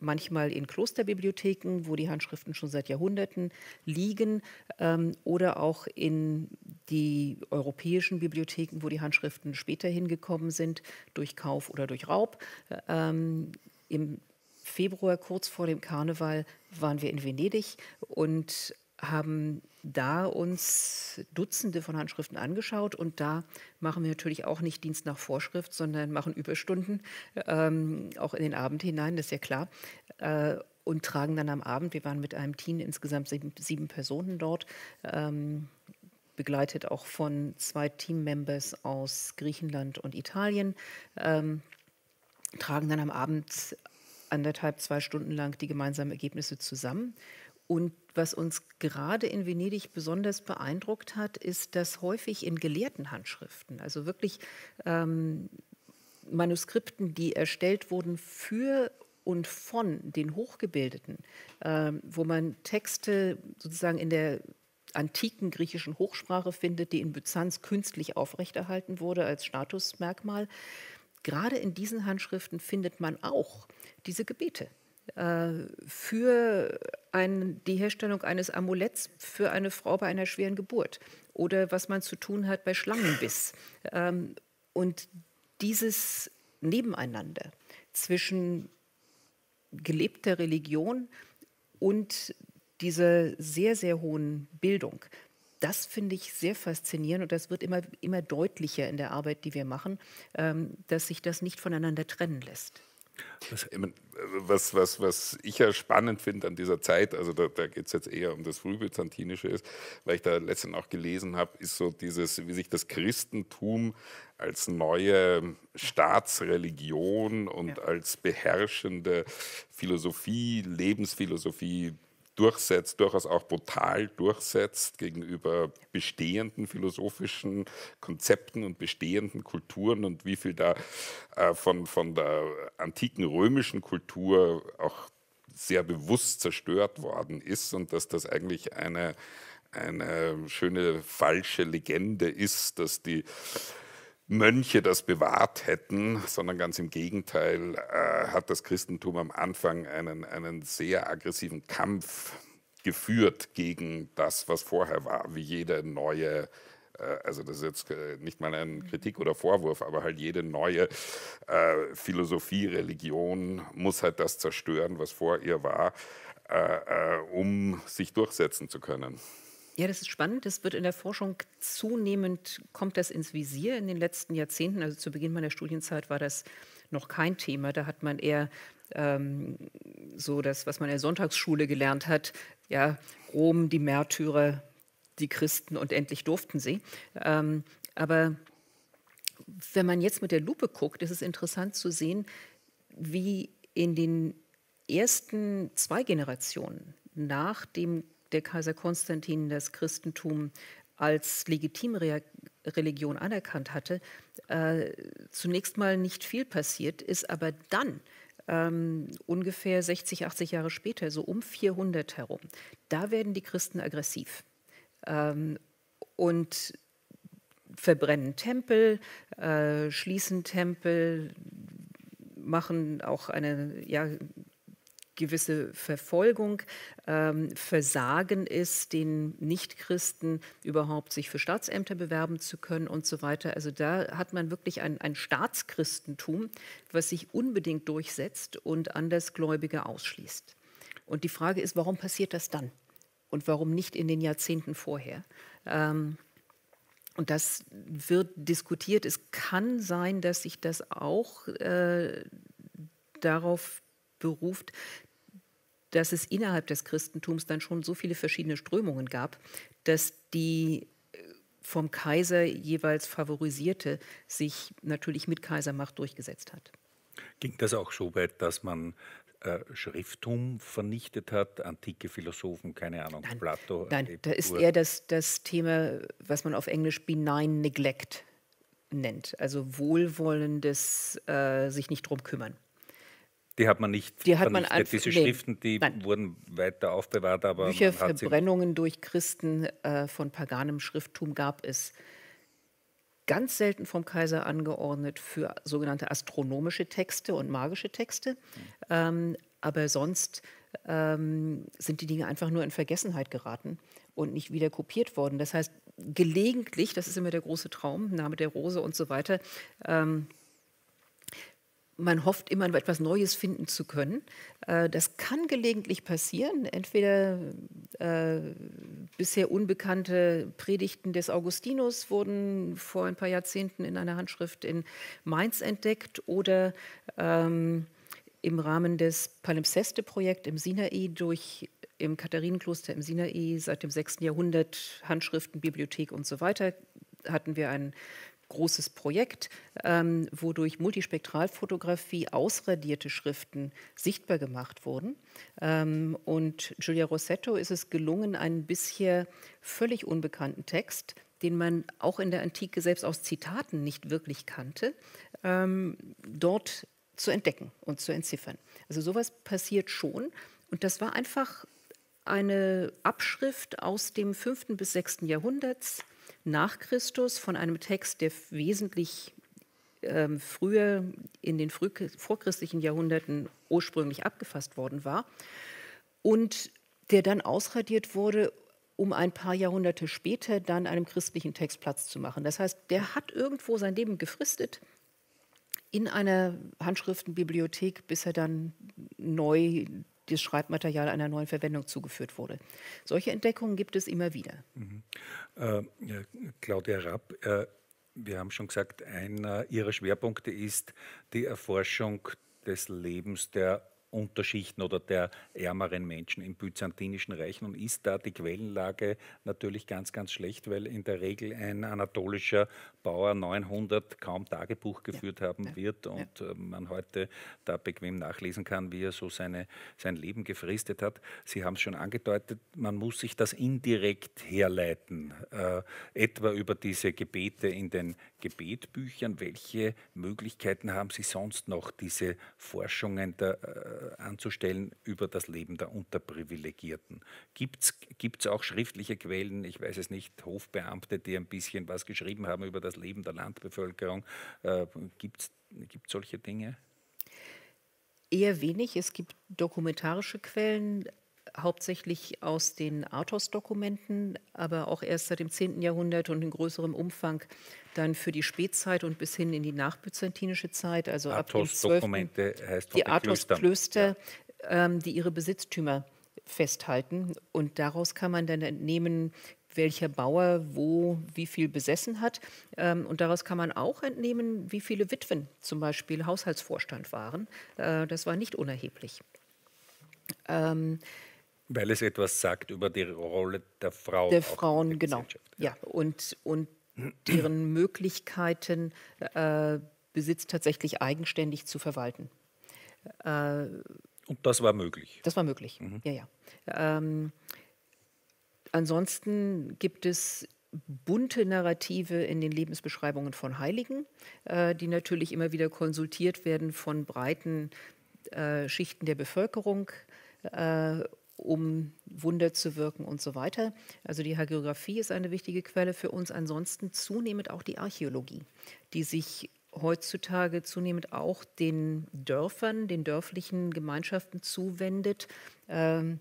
manchmal in Klosterbibliotheken, wo die Handschriften schon seit Jahrhunderten liegen, ähm, oder auch in die europäischen Bibliotheken, wo die Handschriften später hingekommen sind, durch Kauf oder durch Raub. Ähm, Im Februar, kurz vor dem Karneval, waren wir in Venedig und haben da uns Dutzende von Handschriften angeschaut und da machen wir natürlich auch nicht Dienst nach Vorschrift, sondern machen Überstunden, ähm, auch in den Abend hinein, das ist ja klar. Äh, und tragen dann am Abend, wir waren mit einem Team insgesamt sieben, sieben Personen dort, ähm, begleitet auch von zwei Teammembers aus Griechenland und Italien, ähm, tragen dann am Abend anderthalb, zwei Stunden lang die gemeinsamen Ergebnisse zusammen. Und was uns gerade in Venedig besonders beeindruckt hat, ist, dass häufig in gelehrten Handschriften, also wirklich ähm, Manuskripten, die erstellt wurden für und von den Hochgebildeten, ähm, wo man Texte sozusagen in der antiken griechischen Hochsprache findet, die in Byzanz künstlich aufrechterhalten wurde als Statusmerkmal. Gerade in diesen Handschriften findet man auch diese Gebete. Äh, für ein, die Herstellung eines Amuletts für eine Frau bei einer schweren Geburt oder was man zu tun hat bei Schlangenbiss. Ähm, und dieses Nebeneinander zwischen gelebter Religion und dieser sehr, sehr hohen Bildung, das finde ich sehr faszinierend und das wird immer, immer deutlicher in der Arbeit, die wir machen, ähm, dass sich das nicht voneinander trennen lässt. Was, was, was ich ja spannend finde an dieser Zeit, also da, da geht es jetzt eher um das Frühbyzantinische ist, weil ich da letztens auch gelesen habe, ist so dieses, wie sich das Christentum als neue Staatsreligion und ja. als beherrschende Philosophie, Lebensphilosophie durchsetzt, durchaus auch brutal durchsetzt gegenüber bestehenden philosophischen Konzepten und bestehenden Kulturen und wie viel da äh, von, von der antiken römischen Kultur auch sehr bewusst zerstört worden ist und dass das eigentlich eine, eine schöne falsche Legende ist, dass die Mönche das bewahrt hätten, sondern ganz im Gegenteil äh, hat das Christentum am Anfang einen, einen sehr aggressiven Kampf geführt gegen das, was vorher war, wie jede neue äh, also das ist jetzt äh, nicht mal ein Kritik oder Vorwurf, aber halt jede neue äh, Philosophie, Religion muss halt das zerstören, was vor ihr war, äh, äh, um sich durchsetzen zu können. Ja, das ist spannend. Das wird in der Forschung zunehmend, kommt das ins Visier in den letzten Jahrzehnten. Also zu Beginn meiner Studienzeit war das noch kein Thema. Da hat man eher ähm, so das, was man in der Sonntagsschule gelernt hat, ja, Rom, die Märtyrer, die Christen und endlich durften sie. Ähm, aber wenn man jetzt mit der Lupe guckt, ist es interessant zu sehen, wie in den ersten zwei Generationen nach dem der Kaiser Konstantin das Christentum als legitime Re Religion anerkannt hatte, äh, zunächst mal nicht viel passiert, ist aber dann ähm, ungefähr 60, 80 Jahre später, so um 400 herum, da werden die Christen aggressiv ähm, und verbrennen Tempel, äh, schließen Tempel, machen auch eine ja, gewisse Verfolgung, ähm, Versagen ist, den Nichtchristen überhaupt sich für Staatsämter bewerben zu können und so weiter. Also da hat man wirklich ein, ein Staatschristentum, was sich unbedingt durchsetzt und Andersgläubige ausschließt. Und die Frage ist, warum passiert das dann? Und warum nicht in den Jahrzehnten vorher? Ähm, und das wird diskutiert. Es kann sein, dass sich das auch äh, darauf beruft, dass es innerhalb des Christentums dann schon so viele verschiedene Strömungen gab, dass die äh, vom Kaiser jeweils favorisierte sich natürlich mit Kaisermacht durchgesetzt hat. Ging das auch so weit, dass man äh, Schrifttum vernichtet hat, antike Philosophen, keine Ahnung, nein, Plato? Nein, äh, da ist eher das, das Thema, was man auf Englisch benign neglect nennt, also wohlwollendes äh, sich nicht drum kümmern. Die hat man nicht. Die hat man einfach, Diese Schriften, die nein. wurden weiter aufbewahrt, aber. Bücherverbrennungen durch Christen äh, von paganem Schrifttum gab es ganz selten vom Kaiser angeordnet für sogenannte astronomische Texte und magische Texte. Mhm. Ähm, aber sonst ähm, sind die Dinge einfach nur in Vergessenheit geraten und nicht wieder kopiert worden. Das heißt, gelegentlich, das ist immer der große Traum, Name der Rose und so weiter, ähm, man hofft immer etwas Neues finden zu können. Äh, das kann gelegentlich passieren. Entweder äh, bisher unbekannte Predigten des Augustinus wurden vor ein paar Jahrzehnten in einer Handschrift in Mainz entdeckt oder ähm, im Rahmen des palimpseste projekts im Sinai durch im Katharinenkloster im Sinai seit dem 6. Jahrhundert Handschriften, Bibliothek und so weiter hatten wir einen großes Projekt, ähm, wodurch Multispektralfotografie ausradierte Schriften sichtbar gemacht wurden. Ähm, und Giulia Rossetto ist es gelungen, einen bisher völlig unbekannten Text, den man auch in der Antike selbst aus Zitaten nicht wirklich kannte, ähm, dort zu entdecken und zu entziffern. Also sowas passiert schon. Und das war einfach eine Abschrift aus dem 5. bis 6. Jahrhunderts nach Christus von einem Text, der wesentlich ähm, früher in den früh vorchristlichen Jahrhunderten ursprünglich abgefasst worden war und der dann ausradiert wurde, um ein paar Jahrhunderte später dann einem christlichen Text Platz zu machen. Das heißt, der hat irgendwo sein Leben gefristet in einer Handschriftenbibliothek, bis er dann neu das Schreibmaterial einer neuen Verwendung zugeführt wurde. Solche Entdeckungen gibt es immer wieder. Mhm. Äh, ja, Claudia Rapp, äh, wir haben schon gesagt, einer Ihrer Schwerpunkte ist die Erforschung des Lebens der Unterschichten oder der ärmeren Menschen im byzantinischen Reich. und ist da die Quellenlage natürlich ganz, ganz schlecht, weil in der Regel ein anatolischer Bauer 900 kaum Tagebuch geführt ja. haben ja. wird und ja. Äh, man heute da bequem nachlesen kann, wie er so seine, sein Leben gefristet hat. Sie haben es schon angedeutet, man muss sich das indirekt herleiten, äh, etwa über diese Gebete in den Gebetbüchern. Welche Möglichkeiten haben Sie sonst noch, diese Forschungen der äh, anzustellen über das Leben der Unterprivilegierten. Gibt es auch schriftliche Quellen, ich weiß es nicht, Hofbeamte, die ein bisschen was geschrieben haben über das Leben der Landbevölkerung? Äh, gibt es solche Dinge? Eher wenig. Es gibt dokumentarische Quellen, hauptsächlich aus den Athos-Dokumenten, aber auch erst seit dem 10. Jahrhundert und in größerem Umfang dann für die Spätzeit und bis hin in die nachbyzantinische Zeit, also Athos ab dem 12. die Athos-Klöster, ja. ähm, die ihre Besitztümer festhalten. Und daraus kann man dann entnehmen, welcher Bauer wo wie viel besessen hat. Ähm, und daraus kann man auch entnehmen, wie viele Witwen zum Beispiel Haushaltsvorstand waren. Äh, das war nicht unerheblich. Ähm, Weil es etwas sagt über die Rolle der Frau. Der Frauen, genau. Ja, und, und deren Möglichkeiten, äh, Besitz tatsächlich eigenständig zu verwalten. Äh, Und das war möglich? Das war möglich, mhm. ja, ja. Ähm, ansonsten gibt es bunte Narrative in den Lebensbeschreibungen von Heiligen, äh, die natürlich immer wieder konsultiert werden von breiten äh, Schichten der Bevölkerung äh, um Wunder zu wirken und so weiter. Also die Hagiographie ist eine wichtige Quelle für uns. Ansonsten zunehmend auch die Archäologie, die sich heutzutage zunehmend auch den Dörfern, den dörflichen Gemeinschaften zuwendet. Ähm,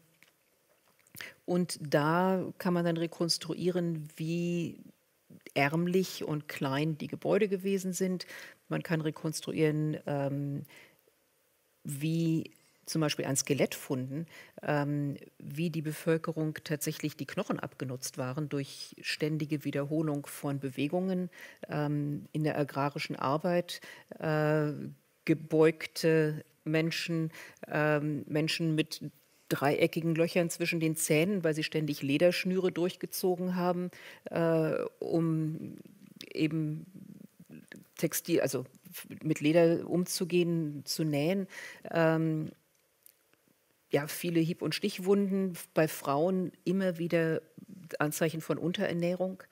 und da kann man dann rekonstruieren, wie ärmlich und klein die Gebäude gewesen sind. Man kann rekonstruieren, ähm, wie zum Beispiel an Skelettfunden, ähm, wie die Bevölkerung tatsächlich die Knochen abgenutzt waren durch ständige Wiederholung von Bewegungen ähm, in der agrarischen Arbeit, äh, gebeugte Menschen, ähm, Menschen mit dreieckigen Löchern zwischen den Zähnen, weil sie ständig Lederschnüre durchgezogen haben, äh, um eben Textil, also mit Leder umzugehen, zu nähen. Ähm, ja, viele Hieb- und Stichwunden, bei Frauen immer wieder Anzeichen von Unterernährung,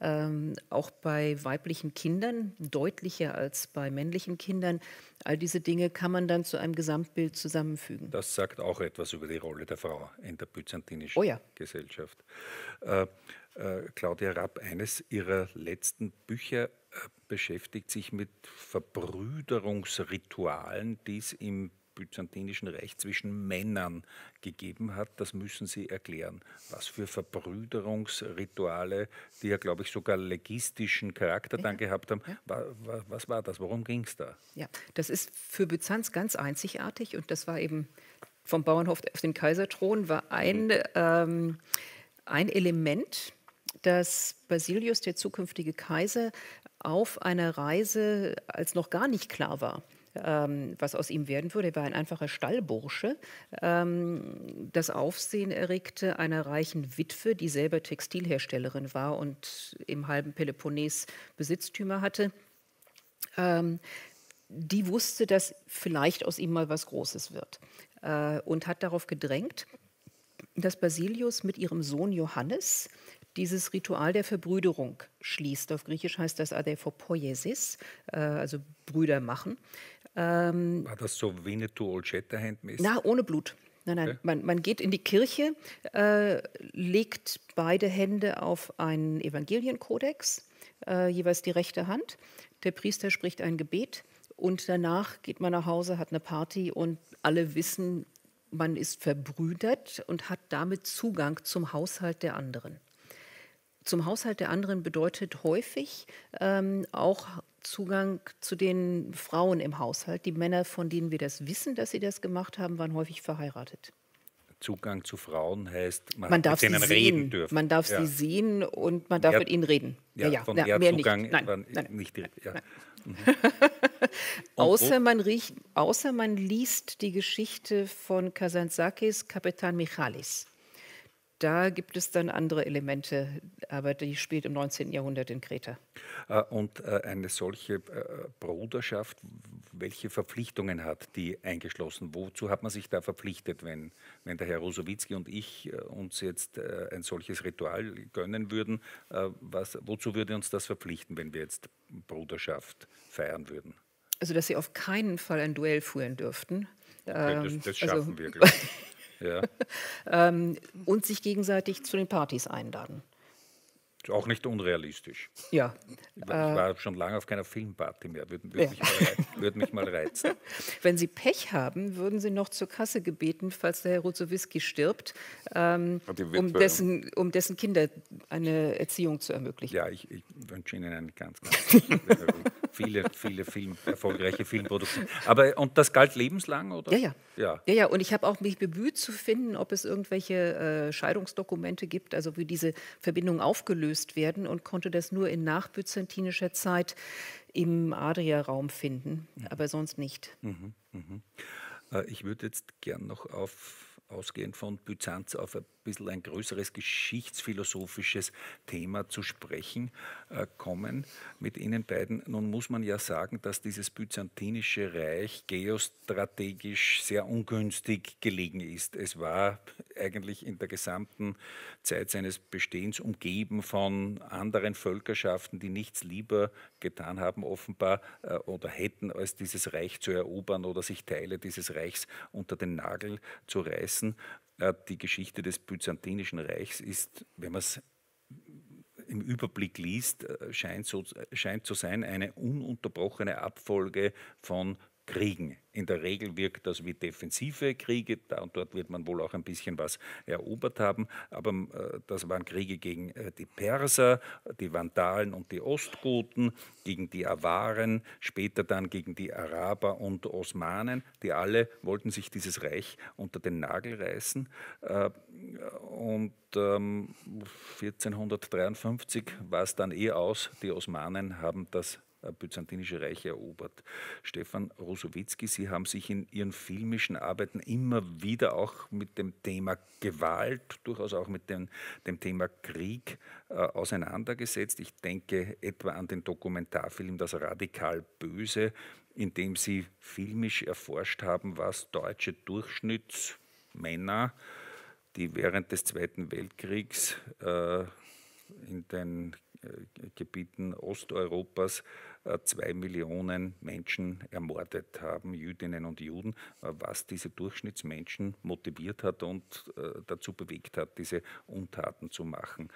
ähm, auch bei weiblichen Kindern deutlicher als bei männlichen Kindern. All diese Dinge kann man dann zu einem Gesamtbild zusammenfügen. Das sagt auch etwas über die Rolle der Frau in der byzantinischen oh ja. Gesellschaft. Äh, äh, Claudia Rapp, eines ihrer letzten Bücher äh, beschäftigt sich mit Verbrüderungsritualen, die es im Byzantinischen Reich zwischen Männern gegeben hat. Das müssen Sie erklären. Was für Verbrüderungsrituale, die ja, glaube ich, sogar legistischen Charakter ja. dann gehabt haben. Ja. Was, was war das? Worum ging es da? Ja, das ist für Byzanz ganz einzigartig und das war eben vom Bauernhof auf den Kaiserthron, war ein, mhm. ähm, ein Element, dass Basilius, der zukünftige Kaiser, auf einer Reise, als noch gar nicht klar war, ähm, was aus ihm werden würde. Er war ein einfacher Stallbursche, ähm, das Aufsehen erregte einer reichen Witwe, die selber Textilherstellerin war und im halben Peloponnes Besitztümer hatte. Ähm, die wusste, dass vielleicht aus ihm mal was Großes wird äh, und hat darauf gedrängt, dass Basilius mit ihrem Sohn Johannes dieses Ritual der Verbrüderung schließt. Auf Griechisch heißt das Adephopoiesis, äh, also Brüder machen. Ähm, War das so Winnetou Old Shatterhand-mäßig? Na, ohne Blut. Nein, nein, okay. man, man, geht in die Kirche, äh, legt beide Hände auf einen Evangelienkodex, äh, jeweils die rechte Hand. Der Priester spricht ein Gebet und danach geht man nach Hause, hat eine Party und alle wissen, man ist verbrüdert und hat damit Zugang zum Haushalt der anderen. Zum Haushalt der anderen bedeutet häufig ähm, auch Zugang zu den Frauen im Haushalt. Die Männer, von denen wir das wissen, dass sie das gemacht haben, waren häufig verheiratet. Zugang zu Frauen heißt, man, man darf mit denen reden dürfen. Man darf ja. sie sehen und man darf mehr, mit ihnen reden. Ja, ja, von ja, mehr Zugang nicht. Nein, nein, nicht direkt, ja. Mhm. außer, man riecht, außer man liest die Geschichte von Kazantzakis Kapitan Michalis da gibt es dann andere Elemente, aber die spielt im 19. Jahrhundert in Kreta. Äh, und äh, eine solche äh, Bruderschaft, welche Verpflichtungen hat die eingeschlossen? Wozu hat man sich da verpflichtet, wenn, wenn der Herr Rosowitzki und ich uns jetzt ein solches Ritual gönnen würden? Was, wozu würde uns das verpflichten, wenn wir jetzt Bruderschaft feiern würden? Also, dass sie auf keinen Fall ein Duell führen dürften. Okay, ähm, das, das, also schaffen also, wir, glaube ich. ähm, und sich gegenseitig zu den Partys einladen. Auch nicht unrealistisch. Ja. Ich war äh, schon lange auf keiner Filmparty mehr, würde, würde, ja. mich reizen, würde, mich, mal reizen. Wenn Sie Pech haben, würden Sie noch zur Kasse gebeten, falls der Herr Ruzowiski stirbt, ähm, um, dessen, um, dessen, Kinder eine Erziehung zu ermöglichen. Ja, ich, ich wünsche Ihnen einen ganz, ganz viele, viele Film, erfolgreiche Filmproduktionen. Aber und das galt lebenslang, oder? Ja, ja. Ja, ja, ja. und ich habe auch mich bemüht zu finden, ob es irgendwelche äh, Scheidungsdokumente gibt, also wie diese Verbindungen aufgelöst werden und konnte das nur in nachbyzantinischer Zeit im Adria-Raum finden, mhm. aber sonst nicht. Mhm, mh. äh, ich würde jetzt gern noch auf, ausgehend von Byzanz auf ein bisschen ein größeres geschichtsphilosophisches Thema zu sprechen äh, kommen mit Ihnen beiden. Nun muss man ja sagen, dass dieses byzantinische Reich geostrategisch sehr ungünstig gelegen ist. Es war eigentlich in der gesamten Zeit seines Bestehens umgeben von anderen Völkerschaften, die nichts lieber getan haben, offenbar äh, oder hätten, als dieses Reich zu erobern oder sich Teile dieses Reichs unter den Nagel zu reißen. Äh, die Geschichte des Byzantinischen Reichs ist, wenn man es im Überblick liest, äh, scheint, so, äh, scheint zu sein eine ununterbrochene Abfolge von Kriegen. In der Regel wirkt das wie defensive Kriege, da und dort wird man wohl auch ein bisschen was erobert haben, aber äh, das waren Kriege gegen äh, die Perser, die Vandalen und die Ostgoten, gegen die Awaren, später dann gegen die Araber und Osmanen, die alle wollten sich dieses Reich unter den Nagel reißen. Äh, und 1453 war es dann eh aus, die Osmanen haben das äh, byzantinische Reich erobert. Stefan Rosowitzki, Sie haben sich in Ihren filmischen Arbeiten immer wieder auch mit dem Thema Gewalt, durchaus auch mit dem, dem Thema Krieg äh, auseinandergesetzt. Ich denke etwa an den Dokumentarfilm Das Radikal Böse, in dem Sie filmisch erforscht haben, was deutsche Durchschnittsmänner, die während des Zweiten Weltkriegs äh, in den äh, Gebieten Osteuropas äh, zwei Millionen Menschen ermordet haben, Jüdinnen und Juden, äh, was diese Durchschnittsmenschen motiviert hat und äh, dazu bewegt hat, diese Untaten zu machen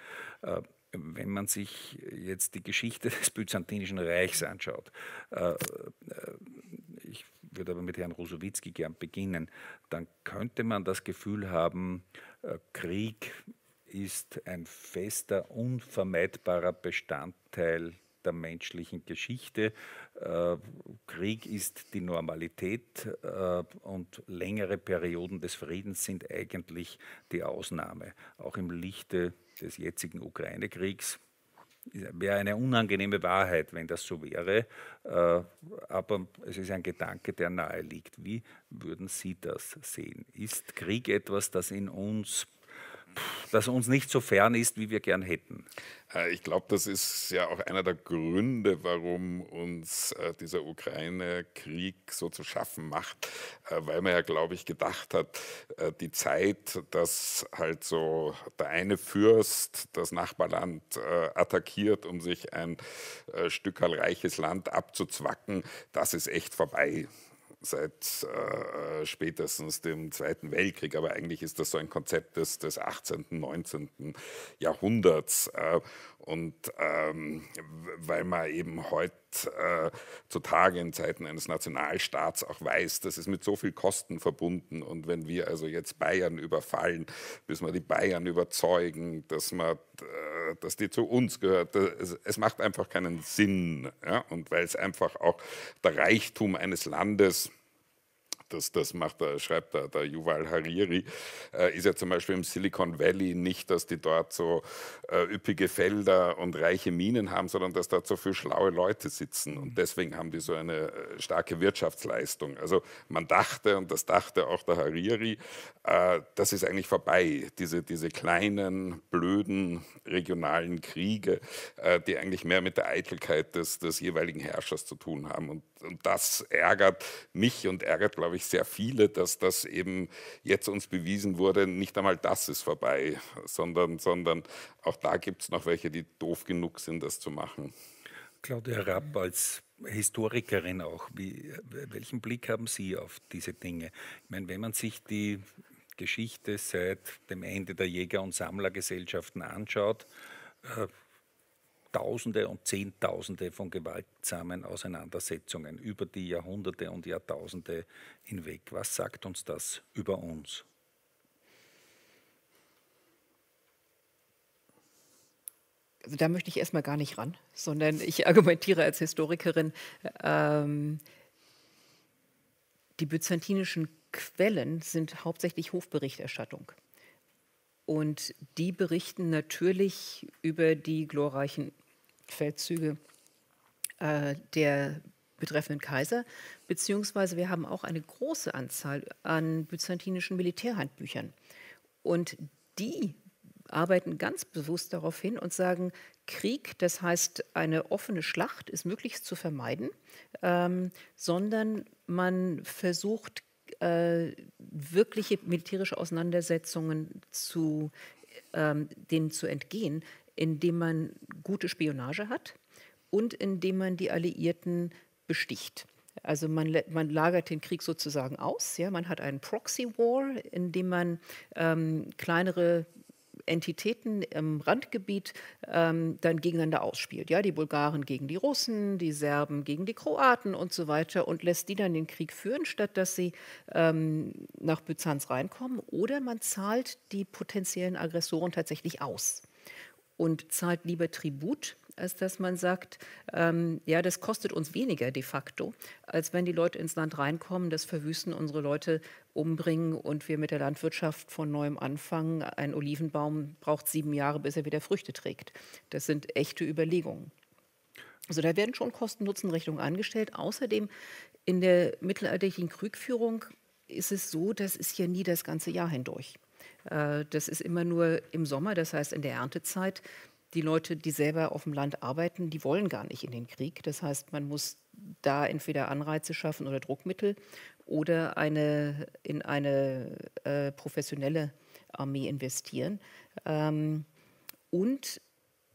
wenn man sich jetzt die Geschichte des Byzantinischen Reichs anschaut, ich würde aber mit Herrn Rusowitzki gern beginnen, dann könnte man das Gefühl haben, Krieg ist ein fester, unvermeidbarer Bestandteil der menschlichen Geschichte. Äh, Krieg ist die Normalität äh, und längere Perioden des Friedens sind eigentlich die Ausnahme. Auch im Lichte des jetzigen Ukraine-Kriegs wäre eine unangenehme Wahrheit, wenn das so wäre. Äh, aber es ist ein Gedanke, der nahe liegt. Wie würden Sie das sehen? Ist Krieg etwas, das in uns das uns nicht so fern ist, wie wir gern hätten. Äh, ich glaube, das ist ja auch einer der Gründe, warum uns äh, dieser Ukraine-Krieg so zu schaffen macht, äh, weil man ja, glaube ich, gedacht hat, die Zeit, dass halt so der eine Fürst das Nachbarland attackiert, um sich ein Stück reiches Land abzuzwacken, das ist echt vorbei seit äh, spätestens dem Zweiten Weltkrieg, aber eigentlich ist das so ein Konzept des, des 18., 19. Jahrhunderts. Äh, und ähm, weil man eben heute äh, zutage in Zeiten eines Nationalstaats auch weiß, das ist mit so viel Kosten verbunden. Und wenn wir also jetzt Bayern überfallen, müssen wir die Bayern überzeugen, dass, man, äh, dass die zu uns gehört. Das, es, macht einfach keinen Sinn. Ja? Und weil es einfach auch der Reichtum eines Landes das, das macht der, schreibt der, der Yuval Hariri, äh, ist ja zum Beispiel im Silicon Valley nicht, dass die dort so äh, üppige Felder und reiche Minen haben, sondern dass dort so viele schlaue Leute sitzen. Und mhm. deswegen haben die so eine äh, starke Wirtschaftsleistung. Also man dachte, und das dachte auch der Hariri, äh, das ist eigentlich vorbei. Diese, diese kleinen, blöden regionalen Kriege, äh, die eigentlich mehr mit der Eitelkeit des, des jeweiligen Herrschers zu tun haben. Und, und das ärgert mich und ärgert, glaube ich, sehr viele, dass das eben jetzt uns bewiesen wurde, nicht einmal das ist vorbei, sondern, sondern auch auch da gibt es noch welche, die doof genug sind, das zu machen. Claudia Rapp als Historikerin auch, wie, welchen Blick haben Sie auf diese Dinge? Ich meine, wenn man sich die Geschichte seit dem Ende der Jäger- und Sammlergesellschaften anschaut, äh, Tausende und Zehntausende von gewaltsamen Auseinandersetzungen über die Jahrhunderte und Jahrtausende hinweg. Was sagt uns das über uns? also da möchte ich erstmal gar nicht ran, sondern ich argumentiere als Historikerin, ähm, die byzantinischen Quellen sind hauptsächlich Hofberichterstattung. Und die berichten natürlich über die glorreichen Feldzüge äh, der betreffenden Kaiser, beziehungsweise wir haben auch eine große Anzahl an byzantinischen Militärhandbüchern. Und die arbeiten ganz bewusst darauf hin und sagen, Krieg, das heißt eine offene Schlacht, ist möglichst zu vermeiden, ähm, sondern man versucht, äh, wirkliche militärische Auseinandersetzungen zu, ähm, denen zu entgehen, indem man gute Spionage hat und indem man die Alliierten besticht. Also man, man, lagert den Krieg sozusagen aus. Ja? Man hat einen Proxy War, in dem man ähm, kleinere Entitäten im Randgebiet ähm, dann gegeneinander ausspielt. Ja, die Bulgaren gegen die Russen, die Serben gegen die Kroaten und so weiter und lässt die dann den Krieg führen, statt dass sie ähm, nach Byzanz reinkommen. Oder man zahlt die potenziellen Aggressoren tatsächlich aus und zahlt lieber Tribut als dass man sagt, ähm, ja, das kostet uns weniger de facto, als wenn die Leute ins Land reinkommen, das verwüsten, unsere Leute umbringen und wir mit der Landwirtschaft von neuem anfangen. Ein Olivenbaum braucht sieben Jahre, bis er wieder Früchte trägt. Das sind echte Überlegungen. Also da werden schon Kosten-Nutzen-Rechnungen angestellt. Außerdem in der mittelalterlichen Kriegführung ist es so, das ist ja nie das ganze Jahr hindurch. Äh, das ist immer nur im Sommer, das heißt in der Erntezeit die Leute, die selber auf dem Land arbeiten, die wollen gar nicht in den Krieg. Das heißt, man muss da entweder Anreize schaffen oder Druckmittel oder eine, in eine äh, professionelle Armee investieren. Ähm, und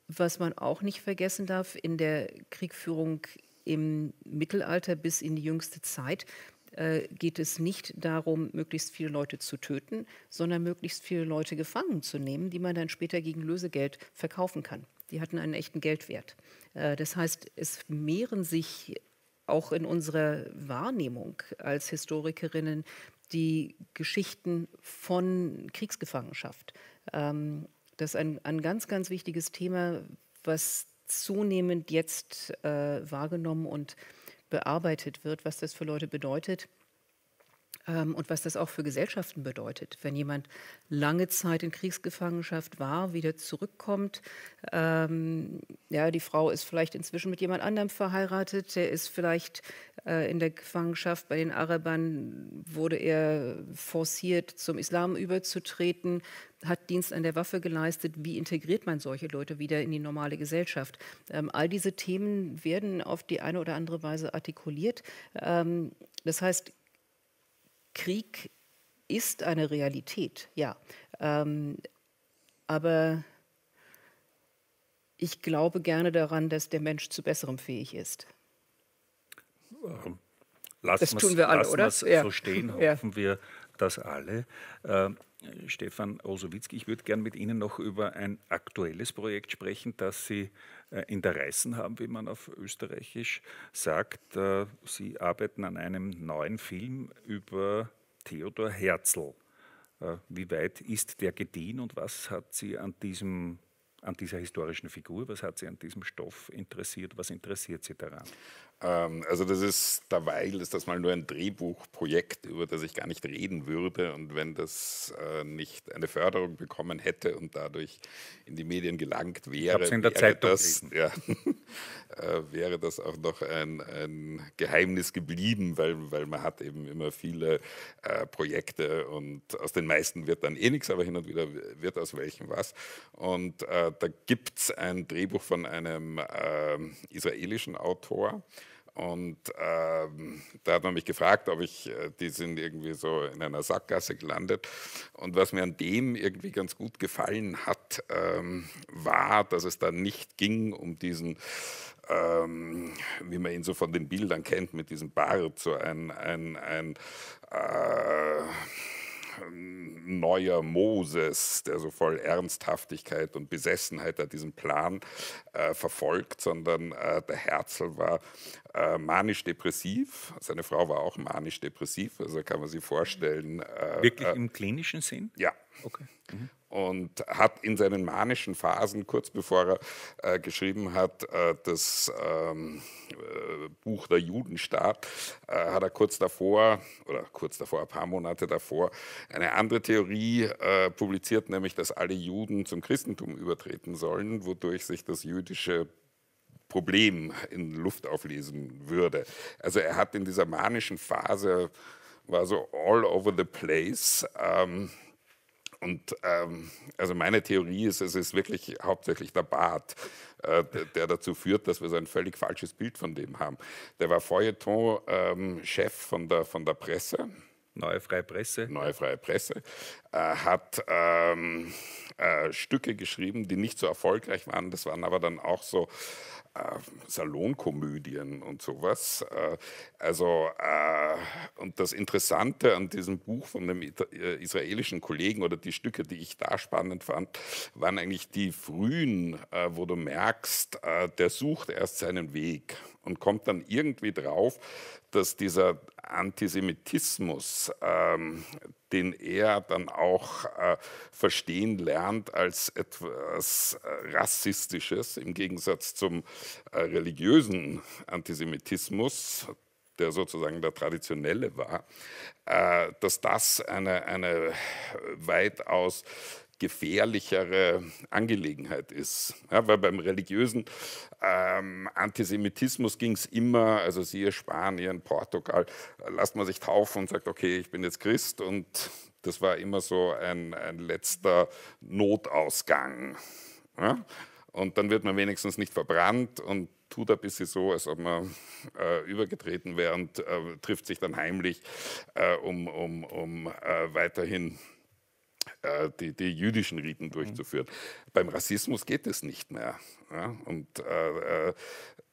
was man auch nicht vergessen darf, in der Kriegführung im Mittelalter bis in die jüngste Zeit äh, geht es nicht darum, möglichst viele Leute zu töten, sondern möglichst viele Leute gefangen zu nehmen, die man dann später gegen Lösegeld verkaufen kann. Die hatten einen echten Geldwert. Äh, das heißt, es mehren sich auch in unserer Wahrnehmung als Historikerinnen die Geschichten von Kriegsgefangenschaft. Ähm, das ist ein, ein ganz, ganz wichtiges Thema, was zunehmend jetzt äh, wahrgenommen und äh, bearbeitet wird, was das für Leute bedeutet. Ähm, und was das auch für Gesellschaften bedeutet. Wenn jemand lange Zeit in Kriegsgefangenschaft war, wieder zurückkommt, ähm, ja, die Frau ist vielleicht inzwischen mit jemand anderem verheiratet, der ist vielleicht äh, in der Gefangenschaft bei den Arabern, wurde er forciert, zum Islam überzutreten, hat Dienst an der Waffe geleistet. Wie integriert man solche Leute wieder in die normale Gesellschaft? Ähm, all diese Themen werden auf die eine oder andere Weise artikuliert. Ähm, das heißt, Krieg ist eine Realität, ja. Ähm, aber ich glaube gerne daran, dass der Mensch zu Besserem fähig ist. Ähm, das tun wir alle, oder? Ja. So stehen, ja. hoffen wir, das alle. Ähm, Stefan Osowitzki, ich würde gerne mit Ihnen noch über ein aktuelles Projekt sprechen, das Sie äh, Interessen haben, wie man auf Österreichisch sagt. Äh, Sie arbeiten an einem neuen Film über Theodor Herzl. Äh, wie weit ist der gediehen und was hat Sie an, diesem, an dieser historischen Figur, was hat Sie an diesem Stoff interessiert, was interessiert Sie daran? Ähm, also das ist, derweil ist das mal nur ein Drehbuchprojekt, über das ich gar nicht reden würde. Und wenn das äh, nicht eine Förderung bekommen hätte und dadurch in die Medien gelangt wäre, wäre das, ja, äh, wäre das auch noch ein, ein, Geheimnis geblieben, weil, weil man hat eben immer viele äh, Projekte und aus den meisten wird dann eh nichts, aber hin und wieder wird aus welchem was. Und äh, da gibt es ein Drehbuch von einem ähm, israelischen Autor. Und ähm, da hat man mich gefragt, ob ich, äh, die sind irgendwie so in einer Sackgasse gelandet. Und was mir an dem irgendwie ganz gut gefallen hat, ähm, war, dass es da nicht ging um diesen, ähm, wie man ihn so von den Bildern kennt, mit diesem Bart, so ein, ein, ein äh, neuer Moses, der so voll Ernsthaftigkeit und Besessenheit da diesen Plan äh, verfolgt, sondern äh, der Herzl war äh, manisch-depressiv. Seine Frau war auch manisch-depressiv, also kann man sich vorstellen. Äh, Wirklich äh, im klinischen Sinn? Ja, Okay. Mhm. Und hat in seinen manischen Phasen, kurz bevor er äh, geschrieben hat, äh, das ähm, äh, Buch der Judenstaat, äh, hat er kurz davor, oder kurz davor, ein paar Monate davor, eine andere Theorie äh, publiziert, nämlich, dass alle Juden zum Christentum übertreten sollen, wodurch sich das jüdische Problem in Luft auflesen würde. Also er hat in dieser manischen Phase, war so all over the place. Ähm, und ähm, also meine Theorie ist, es ist wirklich hauptsächlich der Bart, äh, der, der, dazu führt, dass wir so ein völlig falsches Bild von dem haben. Der war Feuilleton-Chef ähm, von, der, von der Presse. Neue Freie Presse. Neue Freie Presse äh, hat ähm, äh, Stücke geschrieben, die nicht so erfolgreich waren. Das waren aber dann auch so äh, Salonkomödien und sowas. Äh, also, äh, und das Interessante an diesem Buch von dem äh, israelischen Kollegen oder die Stücke, die ich da spannend fand, waren eigentlich die frühen, äh, wo du merkst, äh, der sucht erst seinen Weg und kommt dann irgendwie drauf, dass dieser Antisemitismus, ähm, den er dann auch äh, verstehen lernt als etwas äh, Rassistisches im Gegensatz zum äh, religiösen Antisemitismus, der sozusagen der traditionelle war, äh, dass das eine, eine äh, weitaus gefährlichere Angelegenheit ist. Ja, weil beim religiösen ähm, Antisemitismus ging es immer, also siehe Spanien, Portugal, lasst man sich taufen und sagt, okay, ich bin jetzt Christ und das war immer so ein, ein letzter Notausgang. Ja? Und dann wird man wenigstens nicht verbrannt und tut ein bisschen so, als ob man äh, übergetreten wäre und äh, trifft sich dann heimlich, äh, um, um, um äh, weiterhin äh, die, die, jüdischen Riten mhm. durchzuführen. Mhm. Beim Rassismus geht es nicht mehr. Ja? Und äh, äh,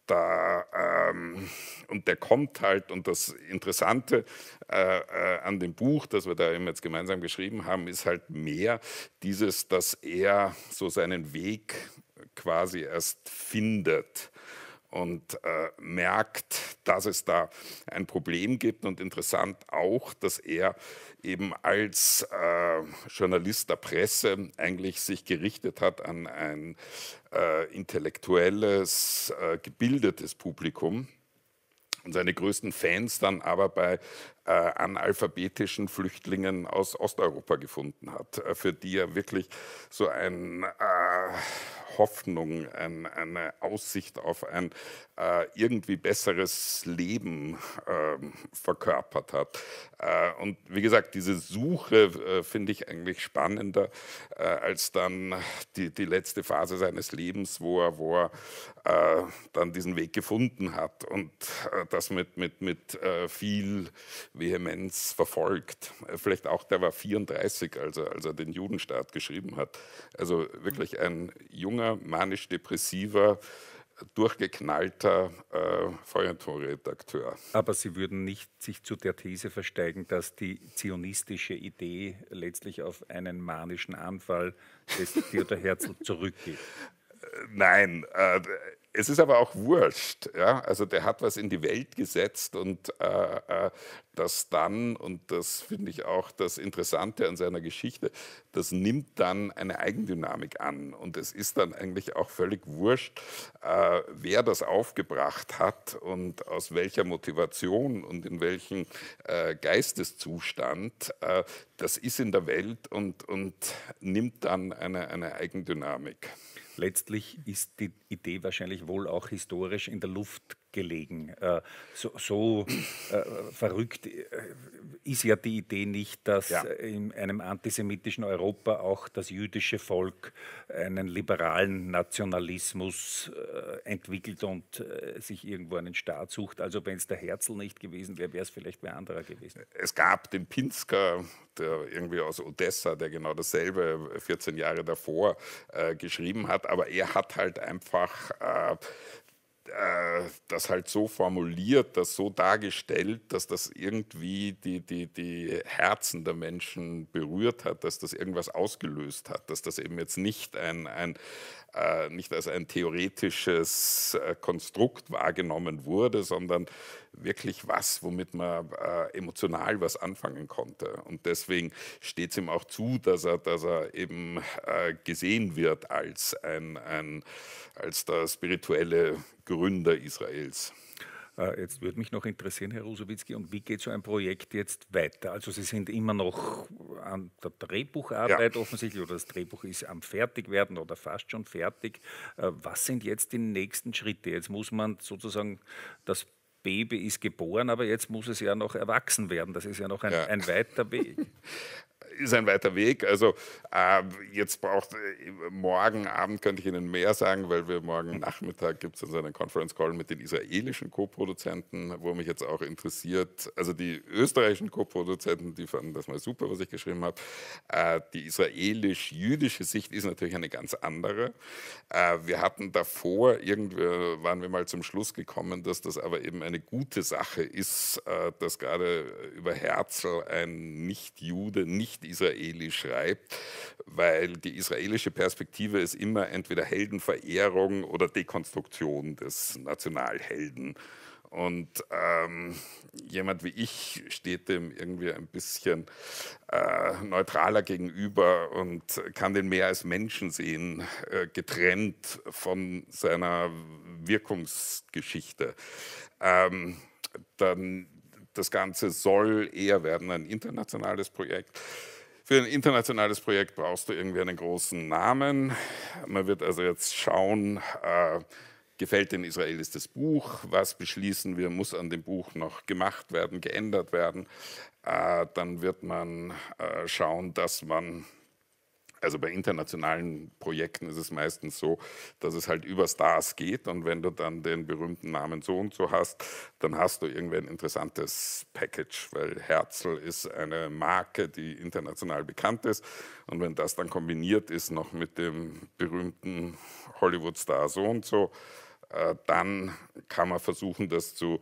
da, ähm, und der kommt halt, und das Interessante äh, äh, an dem Buch, das wir da eben jetzt gemeinsam geschrieben haben, ist halt mehr dieses, dass er so seinen Weg quasi erst findet und äh, merkt, dass es da ein Problem gibt. Und interessant auch, dass er eben als äh, Journalist der Presse eigentlich sich gerichtet hat an ein äh, intellektuelles, äh, gebildetes Publikum. Und seine größten Fans dann aber bei äh, analphabetischen Flüchtlingen aus Osteuropa gefunden hat, äh, für die er wirklich so ein Hoffnung, ein, eine Aussicht auf ein äh, irgendwie besseres Leben äh, verkörpert hat. Äh, und wie gesagt, diese Suche äh, finde ich eigentlich spannender äh, als dann die, die letzte Phase seines Lebens, wo er, wo er äh, dann diesen Weg gefunden hat und das mit, mit, mit viel Vehemenz verfolgt. Vielleicht auch, der war 34, als er, als er den Judenstaat geschrieben hat. Also wirklich ein junger Alkoholiker, manisch-depressiver, durchgeknallter äh, Feuilleton-Redakteur. Aber Sie würden nicht sich zu der These versteigen, dass die zionistische Idee letztlich auf einen manischen Anfall des Theodor Herzl zurückgeht? Äh, nein, äh, es ist aber auch wurscht. Ja? Also der hat was in die Welt gesetzt und äh, äh, das dann, und das finde ich auch das Interessante an seiner Geschichte, das nimmt dann eine Eigendynamik an. Und es ist dann eigentlich auch völlig wurscht, äh, wer das aufgebracht hat und aus welcher Motivation und in welchem äh, Geisteszustand. Äh, das ist in der Welt und, und nimmt dann eine, eine Eigendynamik letztlich ist die Idee wahrscheinlich wohl auch historisch in der Luft gelegen. Äh, so, so äh, verrückt äh, ist ja die Idee nicht, dass ja. in einem antisemitischen Europa auch das jüdische Volk einen liberalen Nationalismus entwickelt und sich irgendwo einen Staat sucht. Also wenn es der Herzl nicht gewesen wäre, wäre es vielleicht wer anderer gewesen. Es gab den Pinsker, der irgendwie aus Odessa, der genau dasselbe 14 Jahre davor äh, geschrieben hat, aber er hat halt einfach äh, äh, das halt so formuliert, das so dargestellt, dass das irgendwie die, die, die Herzen der Menschen berührt hat, dass das irgendwas ausgelöst hat, dass das eben jetzt nicht ein, ein, äh, nicht als ein theoretisches äh, Konstrukt wahrgenommen wurde, sondern wirklich was, womit man äh, emotional was anfangen konnte. Und deswegen steht es ihm auch zu, dass er, dass er eben gesehen wird als, ein, ein, als der spirituelle Gründer Israels. Äh, jetzt würde mich noch interessieren, Herr Rosowitzki, und wie geht so ein Projekt jetzt weiter? Also Sie sind immer noch an der Drehbucharbeit ja. offensichtlich, oder das Drehbuch ist am Fertigwerden oder fast schon fertig. Äh, was sind jetzt die nächsten Schritte? Jetzt muss man sozusagen das Baby ist geboren, aber jetzt muss es ja noch erwachsen werden. Das ist ja noch ein, ja. ein weiter Weg. ist ein weiter Weg. Also äh, jetzt braucht, äh, morgen Abend könnte ich Ihnen mehr sagen, weil wir morgen Nachmittag gibt es also einen Conference Call mit den israelischen Co-Produzenten, wo mich jetzt auch interessiert, also die österreichischen Co-Produzenten, die fanden das mal super, was ich geschrieben habe. Äh, die israelisch-jüdische Sicht ist natürlich eine ganz andere. Äh, wir hatten davor, irgendwie waren wir mal zum Schluss gekommen, dass das aber eben eine gute Sache ist, äh, dass gerade über Herzl ein Nicht-Jude, nicht Israeli schreibt, weil die israelische Perspektive ist immer entweder Heldenverehrung oder Dekonstruktion des Nationalhelden. Und ähm, jemand wie ich steht dem irgendwie ein bisschen äh, neutraler gegenüber und kann den mehr als Menschen sehen, äh, getrennt von seiner Wirkungsgeschichte. Ähm, dann das Ganze soll eher werden ein internationales Projekt. Für ein internationales Projekt brauchst du irgendwie einen großen Namen. Man wird also jetzt schauen, äh, gefällt den Israelis das Buch? Was beschließen wir, muss an dem Buch noch gemacht werden, geändert werden? Äh, dann wird man äh, schauen, dass man also bei internationalen Projekten ist es meistens so, dass es halt über Stars geht und wenn du dann den berühmten Namen so und so hast, dann hast du irgendwie ein interessantes Package, weil Herzl ist eine Marke, die international bekannt ist und wenn das dann kombiniert ist noch mit dem berühmten Hollywood-Star so und so, äh, dann kann man versuchen, das zu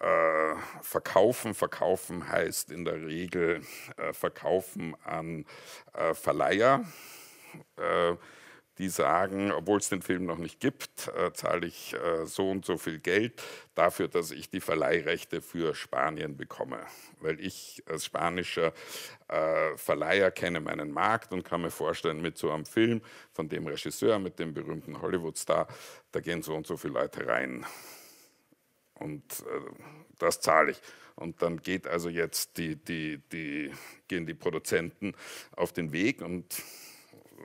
äh, verkaufen, verkaufen heißt in der Regel äh, verkaufen an äh, Verleiher. Äh, die sagen, obwohl es den Film noch nicht gibt, äh, zahle ich so und so viel Geld dafür, dass ich die Verleihrechte für Spanien bekomme. Weil ich als spanischer Verleiher kenne meinen Markt und kann mir vorstellen, mit so einem Film von dem Regisseur, mit dem berühmten Hollywood-Star, da gehen so und so viele Leute rein und äh, das zahle ich. Und dann geht also jetzt die, die, die, gehen die Produzenten auf den Weg und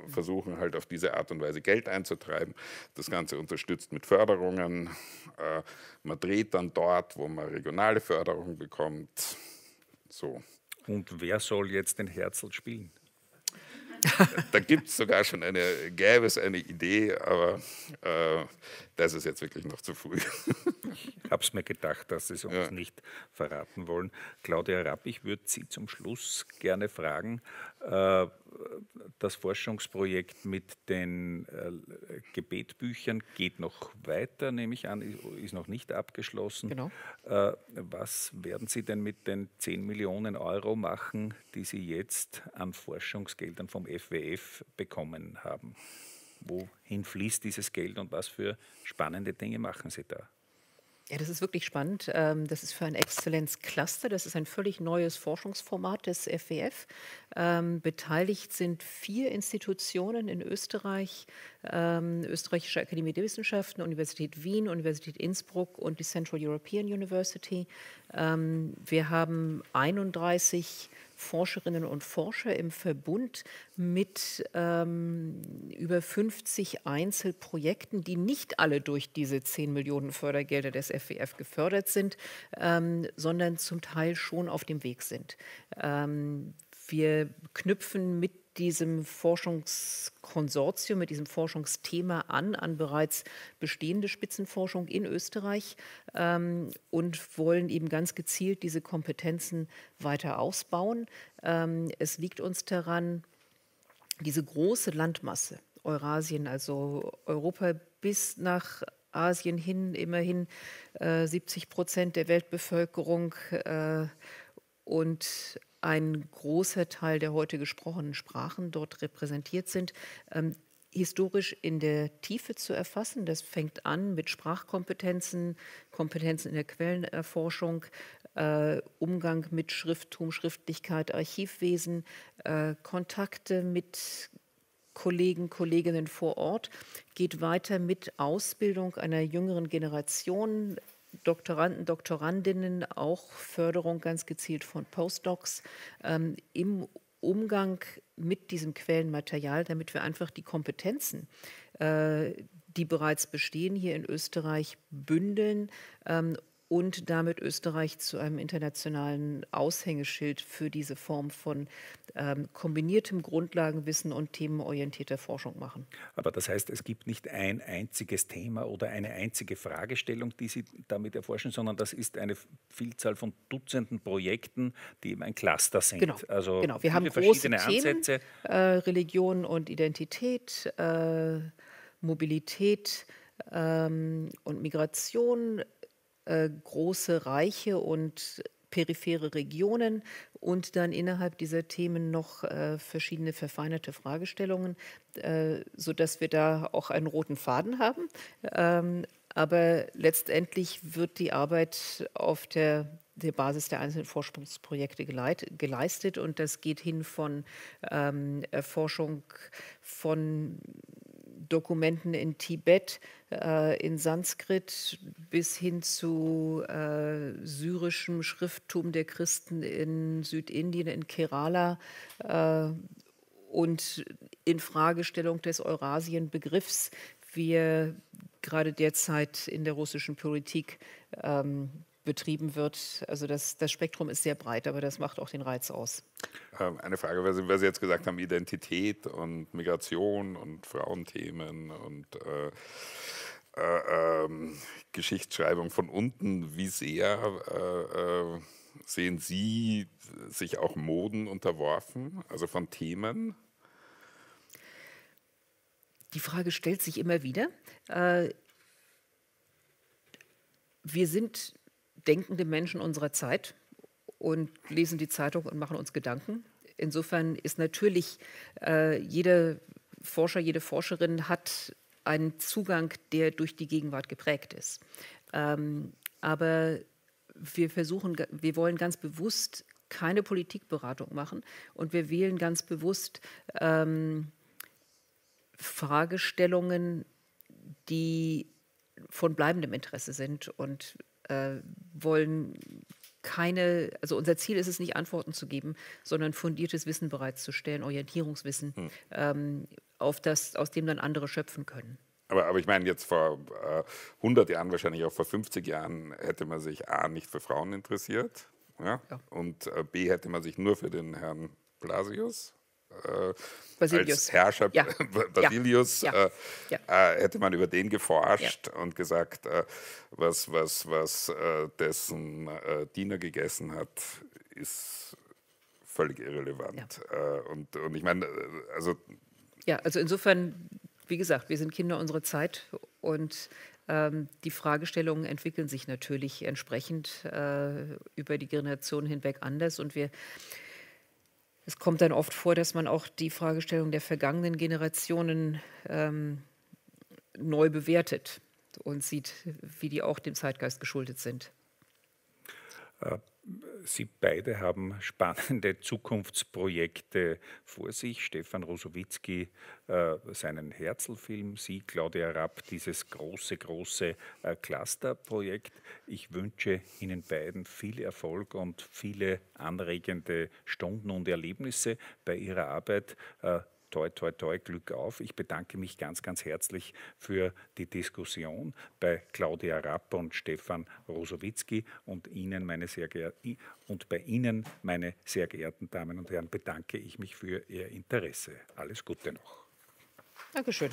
versuchen halt auf diese Art und Weise Geld einzutreiben. Das Ganze unterstützt mit Förderungen. Äh, man dreht dann dort, wo man regionale Förderung bekommt. So. Und wer soll jetzt den Herzl spielen? da gibt es sogar schon eine, gäbe es eine Idee, aber äh, das ist jetzt wirklich noch zu früh. ich habe es mir gedacht, dass Sie es uns ja. nicht verraten wollen. Claudia Rapp, ich würde Sie zum Schluss gerne fragen, äh, das Forschungsprojekt mit den äh, Gebetbüchern geht noch weiter, nehme ich an, ist noch nicht abgeschlossen. Genau. Äh, was werden Sie denn mit den 10 Millionen Euro machen, die Sie jetzt an Forschungsgeldern vom FWF bekommen haben? Wohin fließt dieses Geld und was für spannende Dinge machen Sie da? Ja, das ist wirklich spannend. Ähm, das ist für ein Exzellenzcluster. Das ist ein völlig neues Forschungsformat des FWF. Ähm, beteiligt sind vier Institutionen in Österreich: ähm, Österreichische Akademie der Wissenschaften, Universität Wien, Universität Innsbruck und die Central European University. Wir haben 31 Forscherinnen und Forscher im Verbund mit ähm, über 50 Einzelprojekten, die nicht alle durch diese 10 Millionen Fördergelder des FWF gefördert sind, ähm, sondern zum Teil schon auf dem Weg sind. Ähm, wir knüpfen mit diesem Forschungskonsortium, mit diesem Forschungsthema an, an bereits bestehende Spitzenforschung in Österreich ähm, und wollen eben ganz gezielt diese Kompetenzen weiter ausbauen. Ähm, es liegt uns daran, diese große Landmasse, Eurasien, also Europa bis nach Asien hin, immerhin äh, 70 Prozent der Weltbevölkerung äh, und ein großer Teil der heute gesprochenen Sprachen dort repräsentiert sind. Ähm, historisch in der Tiefe zu erfassen. Das fängt an mit Sprachkompetenzen, Kompetenzen in der Quellenerforschung, äh, Umgang mit Schrifttum, Schriftlichkeit, Archivwesen, äh, Kontakte mit Kollegen, Kolleginnen vor Ort, geht weiter mit Ausbildung einer jüngeren Generation, Doktoranden, Doktorandinnen, auch Förderung ganz gezielt von Postdocs ähm, im Umgang mit diesem Quellenmaterial, damit wir einfach die Kompetenzen, äh, die bereits bestehen, hier in Österreich bündeln ähm, und damit Österreich zu einem internationalen Aushängeschild für diese Form von ähm, kombiniertem Grundlagenwissen und themenorientierter Forschung machen. Aber das heißt, es gibt nicht ein einziges Thema oder eine einzige Fragestellung, die Sie damit erforschen, sondern das ist eine Vielzahl von Dutzenden Projekten, die eben ein Cluster sind. Genau, also genau. wir haben große Themen, äh, Religion und Identität, äh, Mobilität, ähm, und Migration, äh, große, reiche und periphere Regionen und dann innerhalb dieser Themen noch äh, verschiedene verfeinerte Fragestellungen, äh, sodass wir da auch einen roten Faden haben. Ähm, aber letztendlich wird die Arbeit auf der, der Basis der einzelnen Forschungsprojekte geleit, geleistet und das geht hin von ähm, Erforschung von Dokumenten in Tibet, äh, in Sanskrit bis hin zu äh, syrischem Schrifttum der Christen in Südindien, in Kerala äh, und Fragestellung des Eurasien-Begriffs. Wir gerade derzeit in der russischen Politik ähm, betrieben wird. Also das, das Spektrum ist sehr breit, aber das macht auch den Reiz aus. Ähm, eine Frage, weil Sie, weil Sie jetzt gesagt haben, Identität und Migration und Frauenthemen und äh, äh, äh, Geschichtsschreibung von unten. Wie sehr äh, äh, sehen Sie sich auch Moden unterworfen, also von Themen? Die Frage stellt sich immer wieder. Äh, wir sind denkende Menschen unserer Zeit und lesen die Zeitung und machen uns Gedanken. Insofern ist natürlich äh, jeder Forscher, jede Forscherin hat einen Zugang, der durch die Gegenwart geprägt ist. Ähm, aber wir versuchen, wir wollen ganz bewusst keine Politikberatung machen und wir wählen ganz bewusst ähm, Fragestellungen, die von bleibendem Interesse sind und äh, wollen keine, also unser Ziel ist es nicht, Antworten zu geben, sondern fundiertes Wissen bereitzustellen, Orientierungswissen, hm. ähm, auf das, aus dem dann andere schöpfen können. Aber, aber ich meine, jetzt vor äh, 100 Jahren, wahrscheinlich auch vor 50 Jahren, hätte man sich A, nicht für Frauen interessiert ja? ja. und äh, B, hätte man sich nur für den Herrn Blasius äh, Basilius. als Herrscher ja. Basilius, ja. Äh, ja. Äh, hätte man über den geforscht und gesagt, äh, was, was, was äh, dessen äh, Diener gegessen hat, ist völlig irrelevant. und, und ich meine, also. Ja, also insofern, wie gesagt, wir sind Kinder unserer Zeit und ähm, die Fragestellungen entwickeln sich natürlich entsprechend über die Generation hinweg anders und wir es kommt dann oft vor, dass man auch die Fragestellung der vergangenen Generationen ähm, neu bewertet und sieht, wie die auch dem Zeitgeist geschuldet sind. Äh, Sie beide haben spannende Zukunftsprojekte vor sich. Stefan Rosowitzki äh, seinen Herzl-Film, Sie, Claudia Rapp, dieses große, große äh, Clusterprojekt. Ich wünsche Ihnen beiden viel Erfolg und viele anregende Stunden und Erlebnisse bei Ihrer Arbeit. Äh, toi, toi, toi, Glück auf. Ich bedanke mich ganz, ganz herzlich für die Diskussion bei Claudia Rapp und Stefan Rosowitzki und Ihnen, meine sehr geehrten, und bei Ihnen, meine sehr geehrten Damen und Herren, bedanke ich mich für Ihr Interesse. Alles Gute noch. Dankeschön.